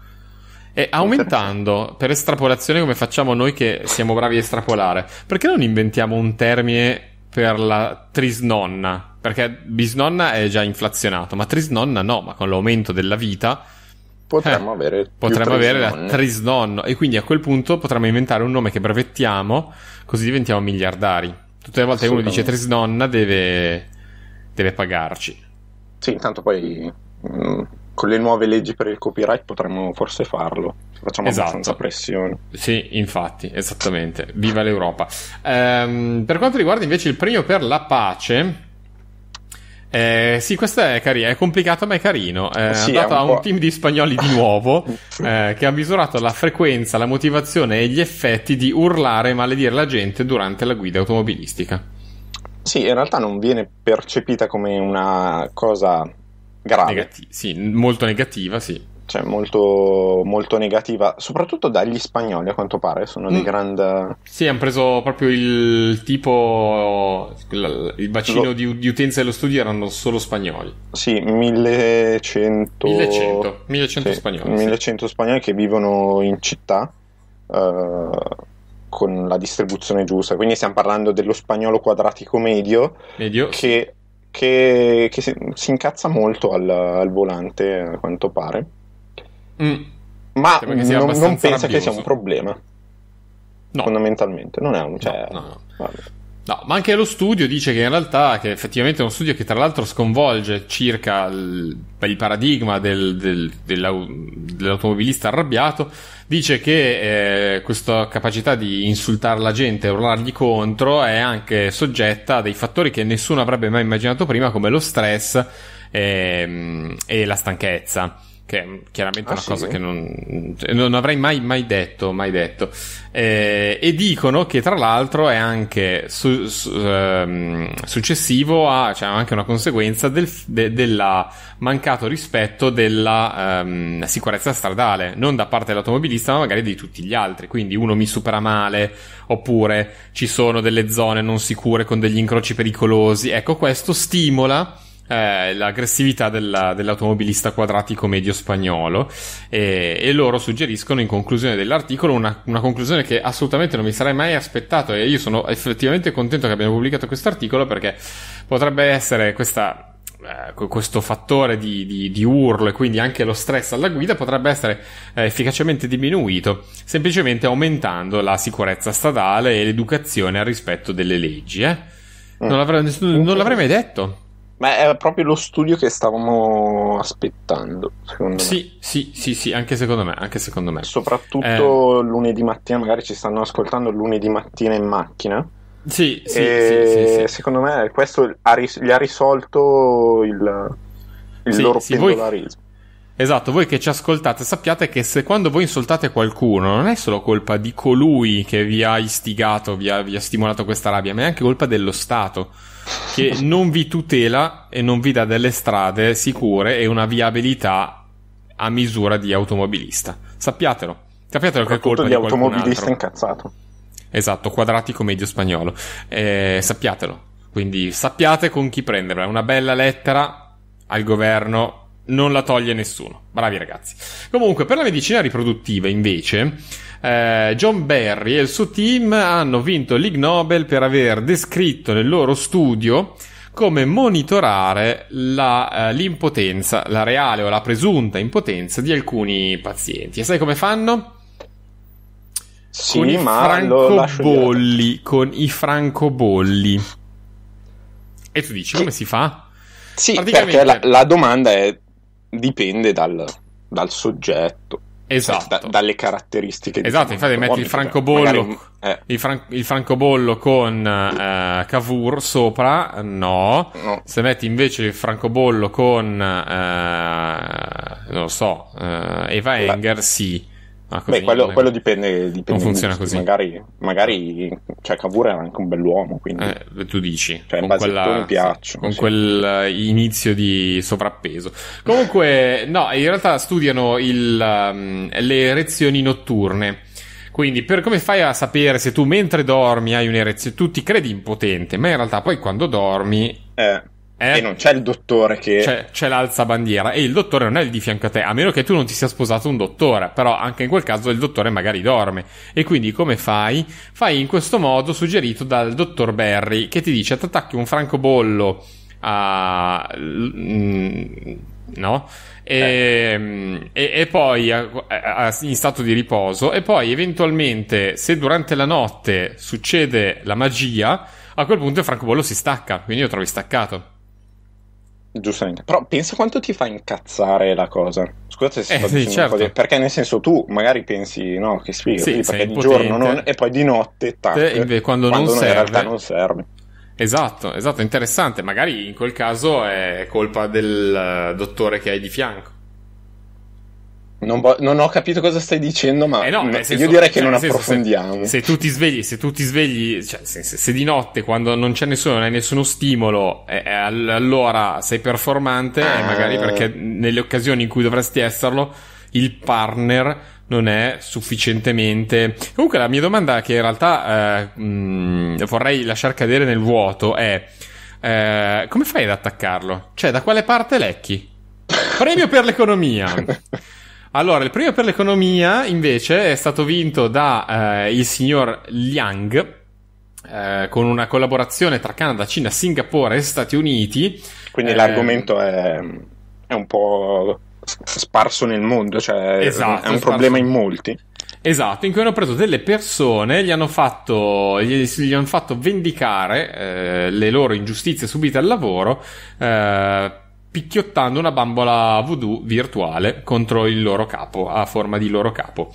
E aumentando per estrapolazione, come facciamo noi che siamo bravi a estrapolare, perché non inventiamo un termine per la trisnonna, perché bisnonna è già inflazionato, ma trisnonna no, ma con l'aumento della vita potremmo eh, avere, potremmo avere la trisnonno e quindi a quel punto potremmo inventare un nome che brevettiamo così diventiamo miliardari. Tutte le volte che uno dice trisnonna deve, deve pagarci. Sì, intanto poi mm, con le nuove leggi per il copyright potremmo forse farlo. Facciamo esatto. abbastanza pressione. Sì, infatti, esattamente. Viva l'Europa. Ehm, per quanto riguarda invece il premio per la pace, eh, sì, questo è carino, è complicato ma è carino. Eh, eh sì, è dato a un, un team di spagnoli di nuovo eh, che ha misurato la frequenza, la motivazione e gli effetti di urlare e maledire la gente durante la guida automobilistica. Sì, in realtà non viene percepita come una cosa grave. Negati- sì, molto negativa, sì. Cioè, molto, molto negativa, soprattutto dagli spagnoli a quanto pare, sono mm. dei grandi... Sì, hanno preso proprio il tipo, il bacino Lo... di, di, utenza dello studio erano solo spagnoli. Sì, 1100... 1100, 1100 sì, spagnoli. 1100 sì. spagnoli che vivono in città. Uh, con la distribuzione giusta. Quindi stiamo parlando dello spagnolo quadratico medio, medio. che che, che si, si, incazza molto al, al, volante, a quanto pare. Mm. Ma cioè, non, non, pensa rabbioso. che sia un problema. No. Fondamentalmente, non è un... Cioè, no, no, no, ma anche lo studio dice che in realtà, che effettivamente è uno studio che tra l'altro sconvolge circa il, il paradigma del, del, dell'automobilista arrabbiato Dice che eh, questa capacità di insultare la gente e urlargli contro è anche soggetta a dei fattori che nessuno avrebbe mai immaginato prima, come lo stress ehm, e la stanchezza che è chiaramente ah, una sì? cosa che non, cioè, non avrei mai, mai, detto, mai detto. Eh, e dicono che tra l'altro è anche su, su, eh, successivo a, cioè anche una conseguenza del de, della mancato rispetto della ehm, sicurezza stradale, non da parte dell'automobilista ma magari di tutti gli altri, quindi uno mi supera male, oppure ci sono delle zone non sicure con degli incroci pericolosi, ecco questo stimola eh, l'aggressività della, dell'automobilista quadratico medio spagnolo e, e, loro suggeriscono in conclusione dell'articolo una, una, conclusione che assolutamente non mi sarei mai aspettato e io sono effettivamente contento che abbiano pubblicato questo articolo perché potrebbe essere questa, eh, questo fattore di, di, di, urlo e quindi anche lo stress alla guida potrebbe essere eh, efficacemente diminuito semplicemente aumentando la sicurezza stradale e l'educazione al rispetto delle leggi eh. non, l'avrei, non l'avrei mai detto ma è proprio lo studio che stavamo aspettando, secondo sì, me. Sì, sì, sì, anche secondo me, anche secondo me. Soprattutto eh. lunedì mattina, magari ci stanno ascoltando lunedì mattina in macchina. Sì, sì, sì, sì, sì, Secondo me questo ha ris- gli ha risolto il, il sì, loro sì, pendolarismo. Voi... Esatto, voi che ci ascoltate sappiate che se quando voi insultate qualcuno non è solo colpa di colui che vi ha istigato, vi ha, vi ha stimolato questa rabbia, ma è anche colpa dello Stato che non vi tutela e non vi dà delle strade sicure e una viabilità a misura di automobilista. Sappiatelo, sappiatelo che è colpa di, di automobilista incazzato. Esatto, quadratico medio spagnolo. Eh, sappiatelo. Quindi sappiate con chi prenderla. Una bella lettera al governo non la toglie nessuno. Bravi ragazzi. Comunque, per la medicina riproduttiva, invece, eh, John Barry e il suo team hanno vinto l'Ig Nobel per aver descritto nel loro studio come monitorare la, eh, l'impotenza, la reale o la presunta impotenza di alcuni pazienti. E sai come fanno? Sì, con i francobolli, con i francobolli. E tu dici come si fa? Sì, perché la, la, domanda è dipende dal, dal soggetto. Esatto. Da, dalle caratteristiche. Esatto, infatti metti il francobollo, magari, eh. il, fran- il francobollo con eh, Cavour sopra, no. no. Se metti invece il francobollo con, eh, non lo so, eh, Eva Enger, La... sì. Ah, Beh, quello, è... quello dipende, dipende. Non funziona così. Magari, magari cioè, Cavour era anche un bell'uomo. Quindi... Eh, tu dici. Cioè, con quella, mi piaccio, Con sì. Eh, inizio di sovrappeso. Comunque, no, in realtà studiano il, um, le erezioni notturne. Quindi, per, come fai a sapere se tu mentre dormi hai un'erezione? Tu ti credi impotente, ma in realtà poi quando dormi. Eh è... Eh? E non c'è il dottore che... C'è, c'è l'alzabandiera e il dottore non è lì di fianco a te, a meno che tu non ti sia sposato un dottore, però anche in quel caso il dottore magari dorme. E quindi come fai? Fai in questo modo suggerito dal dottor Barry che ti dice ti attacchi un francobollo a... Mm, no? E, ehm, e, e, poi a, a, in stato di riposo e poi eventualmente se durante la notte succede la magia a quel punto il francobollo si stacca quindi lo trovi staccato Giustamente, però pensa quanto ti fa incazzare la cosa. Scusate se eh, sto sì, dicendo certo. cose, perché nel senso tu magari pensi no, che sfiga, sì, perché di giorno non, e poi di notte tac, Te, quando, quando non, serve. in realtà non serve. Esatto, esatto, interessante, magari in quel caso è colpa del eh, dottore che hai di fianco. Non, bo- non, ho capito cosa stai dicendo, ma eh no, senso, io direi che cioè, non senso, approfondiamo. Se, se, tu ti svegli, se tu ti svegli, cioè se, se, se, di notte quando non c'è nessuno, non hai nessuno stimolo, eh, allora sei performante, ah. magari eh. perché nelle occasioni in cui dovresti esserlo, il partner non è sufficientemente. Comunque, la mia domanda, che in realtà eh, mh, mm, vorrei lasciar cadere nel vuoto, è: eh, come fai ad attaccarlo? Cioè, da quale parte lecchi? Premio per l'economia. Allora, il premio per l'economia invece è stato vinto da eh, il signor Liang. Eh, con una collaborazione tra Canada, Cina, Singapore e Stati Uniti. Quindi eh, l'argomento è, è, un po' sparso nel mondo, cioè esatto, è un problema in molti. Esatto, in cui hanno preso delle persone, gli hanno fatto, gli, gli hanno fatto vendicare eh, le loro ingiustizie subite al lavoro eh, picchiottando una bambola voodoo virtuale contro il loro capo, a forma di loro capo.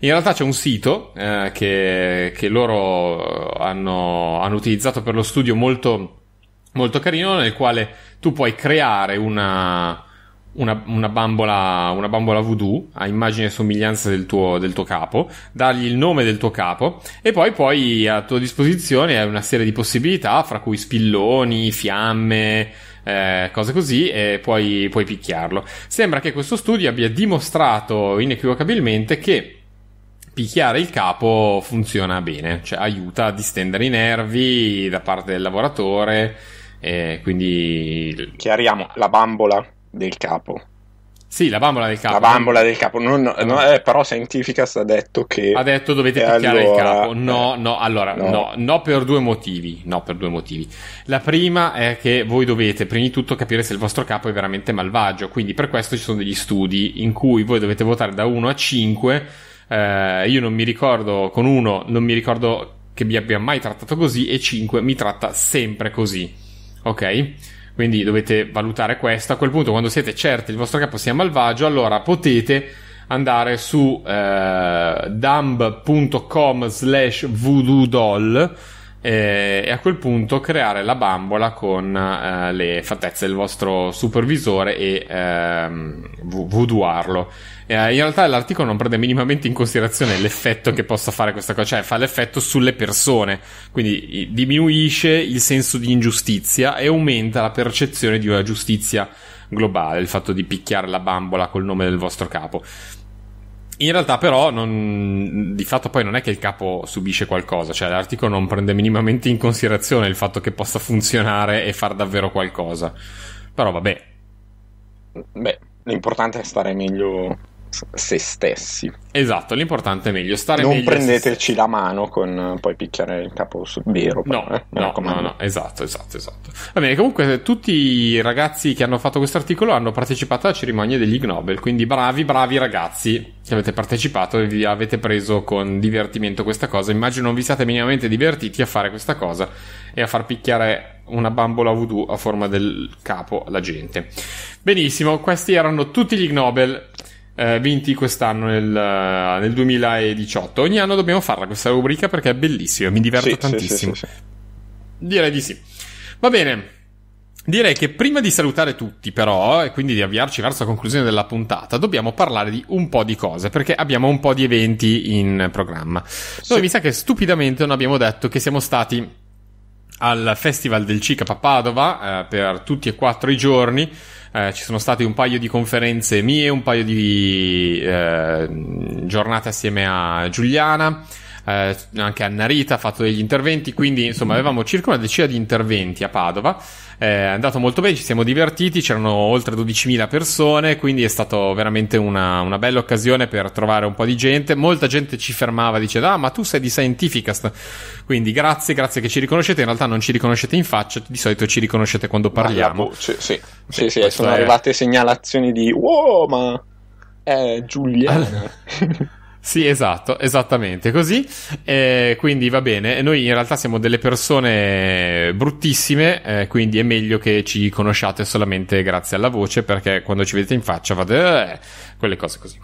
In realtà c'è un sito eh, che, che, loro eh, hanno, hanno utilizzato per lo studio molto, molto carino, nel quale tu puoi creare una, una, una, bambola, una bambola voodoo a immagine e somiglianza del tuo, del tuo, capo, dargli il nome del tuo capo e poi, poi a tua disposizione hai una serie di possibilità, fra cui spilloni, fiamme, eh, cose così, e puoi, puoi picchiarlo. Sembra che questo studio abbia dimostrato inequivocabilmente che picchiare il capo funziona bene, cioè aiuta a distendere i nervi da parte del lavoratore. quindi chiariamo la bambola del capo sì, la bambola del capo. La bambola del capo, non, no, eh, però Scientificas ha detto che... Ha detto dovete picchiare allora, il capo. No, eh, no, allora, no. no, no per due motivi. No, per due motivi. La prima è che voi dovete, prima di tutto, capire se il vostro capo è veramente malvagio. Quindi per questo ci sono degli studi in cui voi dovete votare da 1 a 5. Eh, io non mi ricordo, con 1 non mi ricordo che mi abbia mai trattato così e 5 mi tratta sempre così. Ok? Quindi dovete valutare questo. A quel punto, quando siete certi il vostro capo sia malvagio, allora potete andare su eh, dumb.com slash voodoo doll. Eh, e a quel punto creare la bambola con eh, le fattezze del vostro supervisore e ehm, voodooarlo. Eh, in realtà l'articolo non prende minimamente in considerazione l'effetto che possa fare questa cosa, cioè fa l'effetto sulle persone, quindi diminuisce il senso di ingiustizia e aumenta la percezione di una giustizia globale, il fatto di picchiare la bambola col nome del vostro capo. In realtà, però, non, di fatto poi non è che il capo subisce qualcosa, cioè l'articolo non prende minimamente in considerazione il fatto che possa funzionare e far davvero qualcosa. Però vabbè. Beh, l'importante è stare meglio se stessi. Esatto, l'importante è meglio stare non meglio. Non prendeteci la mano con poi picchiare il capo sul vero. No, eh? no, no, no, esatto, esatto, esatto. Va bene, comunque tutti i ragazzi che hanno fatto questo articolo hanno partecipato alla cerimonia degli Ig Nobel, quindi bravi, bravi ragazzi che avete partecipato e vi avete preso con divertimento questa cosa. Immagino non vi siate minimamente divertiti a fare questa cosa e a far picchiare una bambola voodoo a forma del capo alla gente. Benissimo, questi erano tutti gli Ig Nobel eh, vinti quest'anno nel, eh, nel, 2018. Ogni anno dobbiamo farla questa rubrica perché è bellissima, mi diverto sì, tantissimo. Sì, sì, Direi di sì. Va bene. Direi che prima di salutare tutti, però, e quindi di avviarci verso la conclusione della puntata, dobbiamo parlare di un po' di cose, perché abbiamo un po' di eventi in programma. Noi mi sa che stupidamente non abbiamo detto che siamo stati al Festival del Cica a Padova eh, per tutti e quattro i giorni eh, ci sono state un paio di conferenze mie, un paio di eh, giornate assieme a Giuliana. Eh, anche Anna Rita ha fatto degli interventi, quindi insomma avevamo circa una decina di interventi a Padova eh, è andato molto bene, ci siamo divertiti, c'erano oltre 12.000 persone, quindi è stata veramente una, una, bella occasione per trovare un po' di gente. Molta gente ci fermava diceva: Ah, ma tu sei di Scientificast. Quindi grazie, grazie che ci riconoscete. In realtà non ci riconoscete in faccia, di solito ci riconoscete quando parliamo. voce, boh, sì, sì, sì, sì sono è... arrivate segnalazioni di wow, ma è Giuliana. Sì, esatto, esattamente così. Eh, quindi va bene. Noi in realtà siamo delle persone bruttissime, eh, quindi è meglio che ci conosciate solamente grazie alla voce, perché quando ci vedete in faccia fate eh, quelle cose così.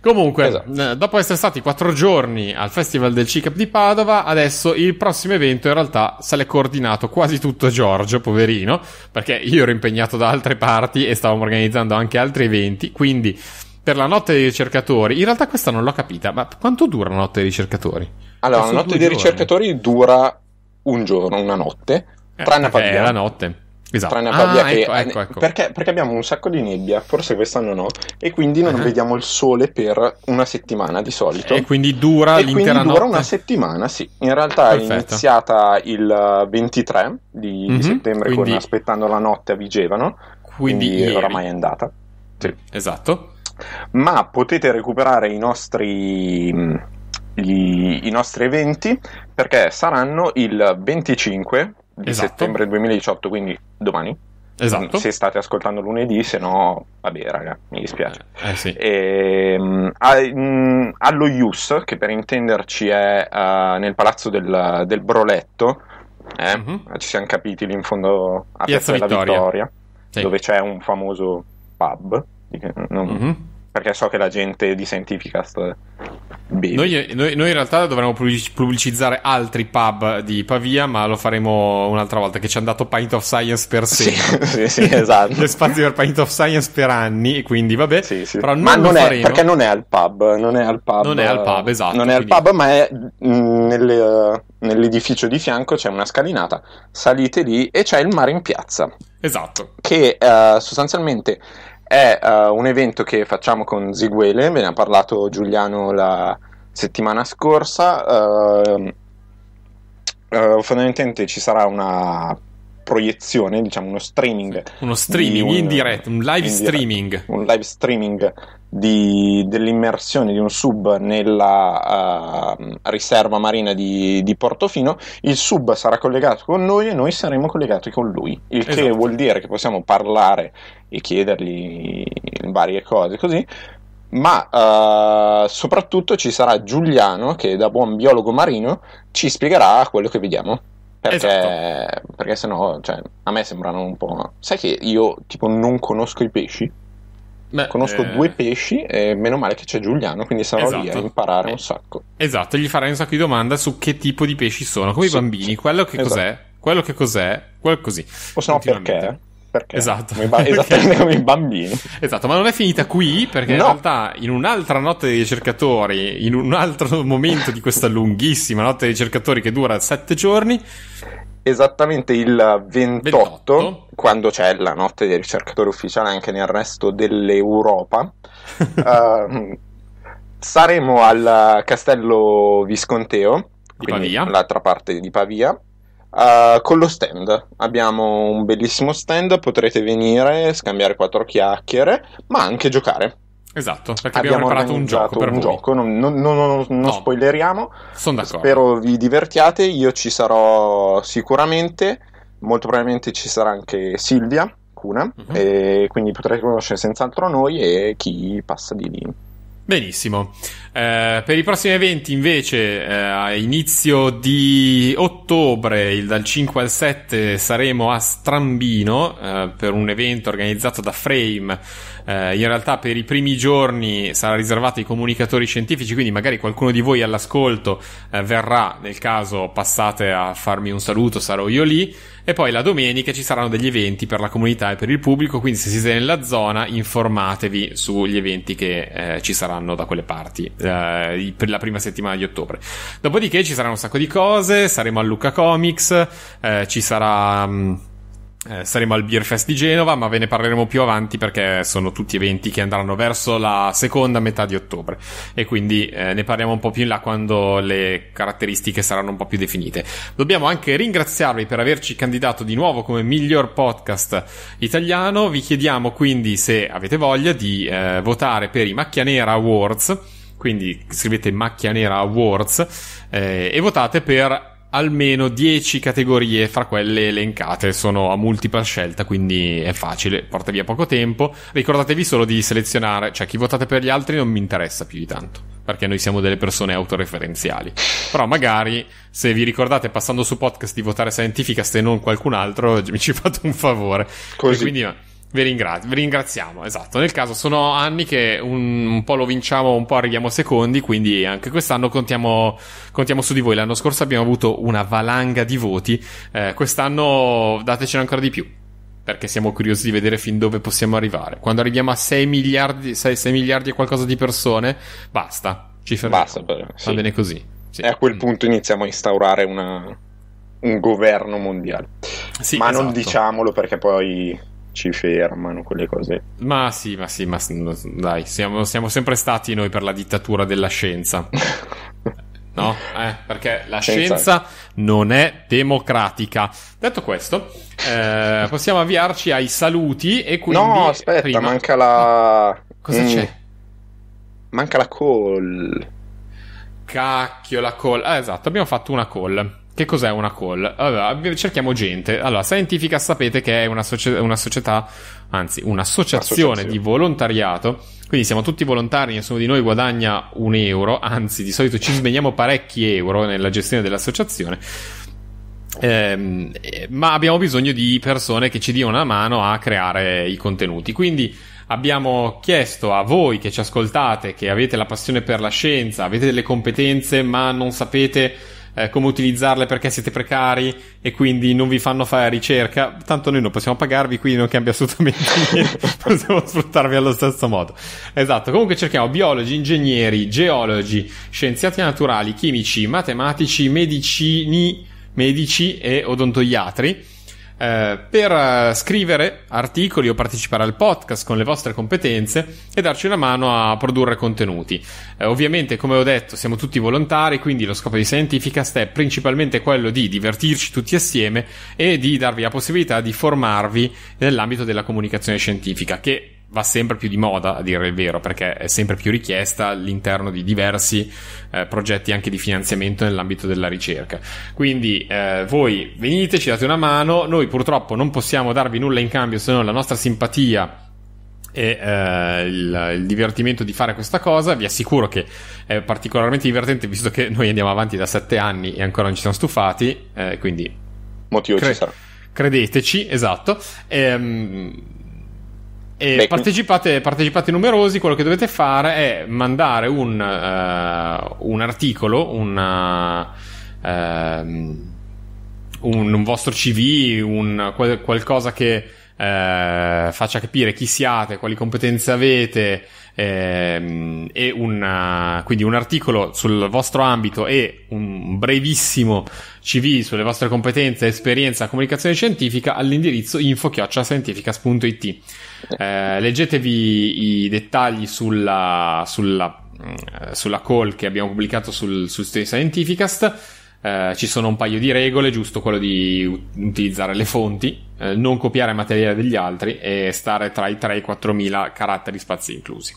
Comunque, esatto. Eh, dopo essere stati quattro giorni al Festival del CICAP di Padova, adesso il prossimo evento in realtà se l'è coordinato quasi tutto Giorgio, poverino, perché io ero impegnato da altre parti e stavamo organizzando anche altri eventi, quindi per la notte dei ricercatori. In realtà questa non l'ho capita, ma quanto dura la notte dei ricercatori? Allora, la notte dei giorni. ricercatori dura un giorno, una notte, eh, tranne a Pavia. È la notte. Esatto. Tranne a Pavia ah, ecco, ecco, ecco. Perché, perché, abbiamo un sacco di nebbia, forse quest'anno no, e quindi non uh-huh. vediamo il sole per una settimana di solito. E quindi dura e l'intera quindi dura notte? una settimana, sì. In realtà Perfetto. è iniziata il 23 di, mm-hmm. settembre quindi... con Aspettando la notte a Vigevano, quindi, quindi oramai è andata. Sì. Esatto ma potete recuperare i nostri, mm, gli, i nostri eventi perché saranno il 25 di esatto. settembre 2018, quindi domani. Esatto. Se state ascoltando lunedì, se no, vabbè, raga, mi dispiace. Eh, eh sì. e, ehm, a, mm, allo IUS, che per intenderci è uh, nel palazzo del, del Broletto, eh, uh-huh. ci siamo capiti lì in fondo a Piazza, Piazza Vittoria, Vittoria sì. dove c'è un famoso pub. Non... Uh-huh perché so che la gente di Scientificast eh, noi, noi, noi, in realtà dovremmo pubblicizzare altri pub di Pavia, ma lo faremo un'altra volta. Che ci hanno dato Pint of Science per sé. Sì, sì, sì, esatto. C'è spazio per Pint of Science per anni, quindi vabbè. Sì, sì. Però non ma non faremo. è, perché non è al pub. Non è al pub, non è al pub eh, esatto. Non è quindi... al pub, ma è mm, nelle, eh, nell'edificio di fianco c'è una scalinata. Salite lì e c'è il mare in piazza. Esatto. Che uh, sostanzialmente è uh, un evento che facciamo con Ziguele, ve ne ha parlato Giuliano la settimana scorsa. Uh, fondamentalmente ci sarà una proiezione, diciamo uno streaming. Uno streaming un, in diretta, un live streaming. un live streaming di, dell'immersione di un sub nella uh, riserva marina di, di, Portofino, il sub sarà collegato con noi e noi saremo collegati con lui, il esatto. che vuol dire che possiamo parlare e chiedergli varie cose così. Ma uh, soprattutto ci sarà Giuliano che da buon biologo marino ci spiegherà quello che vediamo. Perché, esatto. perché sennò cioè, a me sembrano un po'. Sai che io tipo non conosco i pesci? Beh, Conosco eh... due pesci e meno male che c'è Giuliano, quindi sarò esatto. lì a esatto. imparare eh. un sacco. Esatto, gli farai un sacco di domande su che tipo di pesci sono, come sì, i bambini, sì. quello che esatto. cos'è, quello che cos'è, esatto. quello così. O se no perché? perché esatto. come, ba- esattamente come i bambini. Esatto, ma non è finita qui perché no. in realtà in un'altra notte dei ricercatori, in un altro momento di questa lunghissima notte dei ricercatori che dura sette giorni, esattamente il 28, 28, quando c'è la notte dei ricercatori ufficiale anche nel resto dell'Europa. uh, saremo al castello Visconteo, di Pavia. l'altra parte di Pavia, Uh, con lo stand abbiamo un bellissimo stand, potrete venire, scambiare quattro chiacchiere, ma anche giocare. Esatto, perché abbiamo, abbiamo preparato un gioco per un voi. gioco, non, non, non, non no. spoileriamo. Sono d'accordo. Spero vi divertiate, io ci sarò sicuramente, molto probabilmente ci sarà anche Silvia Cuna, uh-huh. Mhm. e quindi potrete conoscere senz'altro noi e chi passa di lì. Benissimo. Eh, per i prossimi eventi, invece, eh, a inizio di ottobre, il, dal 5 al 7, saremo a Strambino eh, per un evento organizzato da Frame eh, in realtà per i primi giorni sarà riservato ai comunicatori scientifici, quindi magari qualcuno di voi all'ascolto eh, verrà, nel caso passate a farmi un saluto, sarò io lì. E poi la domenica ci saranno degli eventi per la comunità e per il pubblico, quindi se siete nella zona informatevi sugli eventi che eh, ci saranno da quelle parti eh, per la prima settimana di ottobre. Dopodiché ci saranno un sacco di cose, saremo a Lucca Comics, eh, ci sarà... Mh, mm, eh, saremo al Beer Fest di Genova, ma ve ne parleremo più avanti perché sono tutti eventi che andranno verso la seconda metà di ottobre e quindi eh, ne parliamo un po' più in là quando le caratteristiche saranno un po' più definite. Dobbiamo anche ringraziarvi per averci candidato di nuovo come miglior podcast italiano. Vi chiediamo quindi se avete voglia di eh, votare per i Macchia Nera Awards, quindi scrivete Macchia Nera Awards eh, e votate per almeno 10 categorie fra quelle elencate sono a multipla scelta quindi è facile porta via poco tempo ricordatevi solo di selezionare cioè chi votate per gli altri non mi interessa più di tanto perché noi siamo delle persone autoreferenziali però magari se vi ricordate passando su podcast di votare scientifica se non qualcun altro mi ci fate un favore così e quindi vi, ringra- vi, ringraziamo, esatto. Nel caso sono anni che un, un, po' lo vinciamo, un po' arriviamo secondi, quindi anche quest'anno contiamo, contiamo su di voi. L'anno scorso abbiamo avuto una valanga di voti, eh, quest'anno datecene ancora di più, perché siamo curiosi di vedere fin dove possiamo arrivare. Quando arriviamo a 6 miliardi, 6, 6 miliardi e qualcosa di persone, basta, ci fermiamo. sì. va bene così. Sì. E a quel punto iniziamo a instaurare una, un governo mondiale. Sì, Ma esatto. non diciamolo perché poi ci fermano, quelle cose. Ma sì, ma sì, ma dai, siamo, siamo sempre stati noi per la dittatura della scienza. no? Eh, perché la scienza non è democratica. Detto questo, eh, possiamo avviarci ai saluti e quindi... No, aspetta, prima... manca la... Cosa mm. c'è? Manca la call. Cacchio, la call. Ah, esatto, abbiamo fatto una call. Che cos'è una call? Allora, cerchiamo gente. Allora, Scientifica sapete che è una, socie- una società, anzi, un'associazione di volontariato. Quindi siamo tutti volontari, nessuno di noi guadagna un euro, anzi, di solito ci smeniamo parecchi euro nella gestione dell'associazione. Ehm, ma abbiamo bisogno di persone che ci diano una mano a creare i contenuti. Quindi abbiamo chiesto a voi che ci ascoltate, che avete la passione per la scienza, avete delle competenze, ma non sapete eh, come utilizzarle perché siete precari e quindi non vi fanno fare ricerca. Tanto noi non possiamo pagarvi, quindi non cambia assolutamente niente, possiamo sfruttarvi allo stesso modo. Esatto, comunque cerchiamo biologi, ingegneri, geologi, scienziati naturali, chimici, matematici, medicini, medici e odontoiatri eh, per eh, scrivere articoli o partecipare al podcast con le vostre competenze e darci una mano a produrre contenuti. Eh, ovviamente, come ho detto, siamo tutti volontari, quindi lo scopo di Scientificast è principalmente quello di divertirci tutti assieme e di darvi la possibilità di formarvi nell'ambito della comunicazione scientifica, che va sempre più di moda, a dire il vero, perché è sempre più richiesta all'interno di diversi eh, progetti anche di finanziamento nell'ambito della ricerca. Quindi eh, voi venite, ci date una mano, noi purtroppo non possiamo darvi nulla in cambio se non la nostra simpatia e eh, il, il, divertimento di fare questa cosa vi assicuro che è particolarmente divertente visto che noi andiamo avanti da sette anni e ancora non ci siamo stufati eh, quindi motivo cre- ci sarà credeteci esatto e, ehm, Beh, partecipate, partecipate, numerosi, quello che dovete fare è mandare un, uh, un articolo, una, uh, eh, un, un, vostro CV, un, qual- qualcosa che uh, faccia capire chi siate, quali competenze avete, ehm, e una, quindi un articolo sul vostro ambito e un brevissimo CV sulle vostre competenze, esperienza, comunicazione scientifica all'indirizzo info-scientificas.it eh, leggetevi i dettagli sulla, sulla, mm, sulla, call che abbiamo pubblicato sul, sul Scientificast. Eh, ci sono un paio di regole, giusto quello di utilizzare le fonti, eh, non copiare materiale degli altri e stare tra i 3 e i 4.000 caratteri spazi inclusi.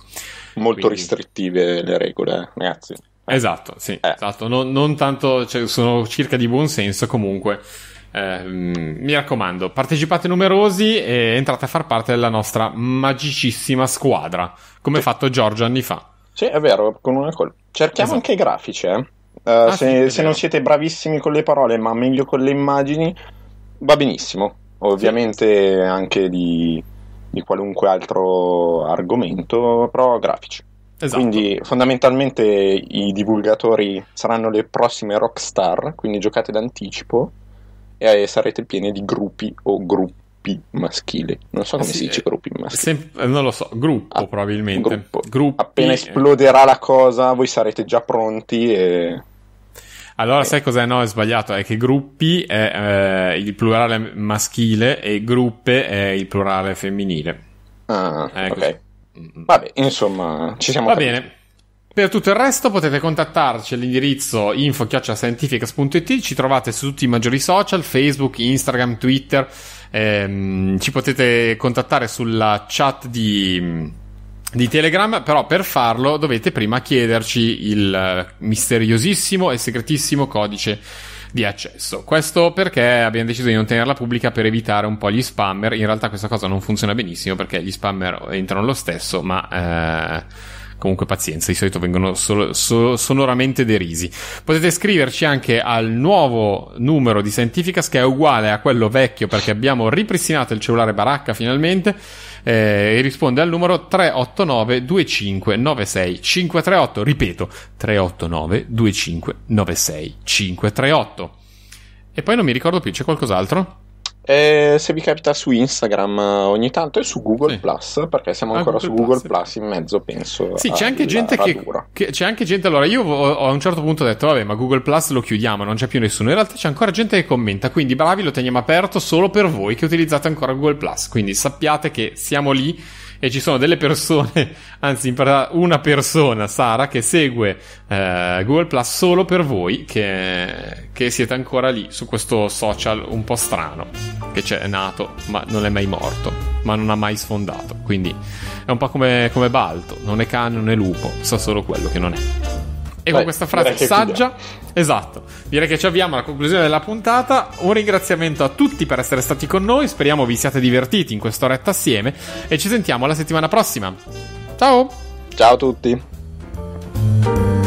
Molto Quindi... restrittive le regole, eh, ragazzi. Esatto, sì, eh. esatto. Non, non tanto, cioè, sono circa di buon senso comunque Ehm, mi raccomando, partecipate numerosi e entrate a far parte della nostra magicissima squadra, come ha sì. fatto Giorgio anni fa. Sì, è vero, con una col- cerchiamo esatto. anche i grafici. Eh. Uh, ah, se, sì, se non siete bravissimi con le parole, ma meglio con le immagini, va benissimo. Ovviamente sì. anche di, di qualunque altro argomento, però grafici. Esatto. Quindi fondamentalmente i divulgatori saranno le prossime rockstar, quindi giocate d'anticipo e sarete pieni di gruppi o gruppi maschili. Non so ah, come sì, si dice eh, gruppi maschili. Sem- eh, non lo so, gruppo A- ah, probabilmente. Gruppo. Gruppi... Appena eh. esploderà la cosa, voi sarete già pronti e... Allora, sai cos'è? No, è sbagliato. È che gruppi è eh, il plurale maschile e gruppe è il plurale femminile. Ah, ecco. ok. Mm, mm. Vabbè, insomma, ci siamo. Va capiti. bene. Per tutto il resto potete contattarci all'indirizzo info-scientifics.it, ci trovate su tutti i maggiori social, Facebook, Instagram, Twitter, ehm, ci potete contattare sulla chat di, di, Telegram, però per farlo dovete prima chiederci il misteriosissimo e segretissimo codice di accesso. Questo perché abbiamo deciso di non tenerla pubblica per evitare un po' gli spammer, in realtà questa cosa non funziona benissimo perché gli spammer entrano lo stesso, ma... Eh, Comunque pazienza, di solito vengono sol- sol- sonoramente derisi. Potete scriverci anche al nuovo numero di Scientificas che è uguale a quello vecchio perché abbiamo ripristinato il cellulare baracca finalmente eh, e risponde al numero 389 2596 538. Ripeto, 389 2596 538. E poi non mi ricordo più, c'è qualcos'altro? E se vi capita su Instagram eh, ogni tanto e su Google sì. Plus, perché siamo ah, ancora Google su Google Plus, Plus, in mezzo, penso. Sì, c'è anche gente che, che, C'è anche gente. Allora, io ho, a un certo punto ho detto, vabbè, ma Google Plus lo chiudiamo, non c'è più nessuno. In realtà c'è ancora gente che commenta, quindi bravi, lo teniamo aperto solo per voi che utilizzate ancora Google Plus. Quindi sappiate che siamo lì e ci sono delle persone, anzi in realtà una persona, Sara, che segue eh, Google Plus solo per voi che, che, siete ancora lì su questo social un po' strano, che è nato ma non è mai morto, ma non ha mai sfondato. Quindi è un po' come, come Balto, non è cane, non è lupo, sa solo quello che non è. E Beh, con questa frase saggia chiudiamo. Esatto. esatto, direi che ci avviamo alla conclusione della puntata. Un ringraziamento a tutti per essere stati con noi, speriamo vi siate divertiti in quest'oretta assieme e ci sentiamo la settimana prossima. Ciao! Ciao a tutti!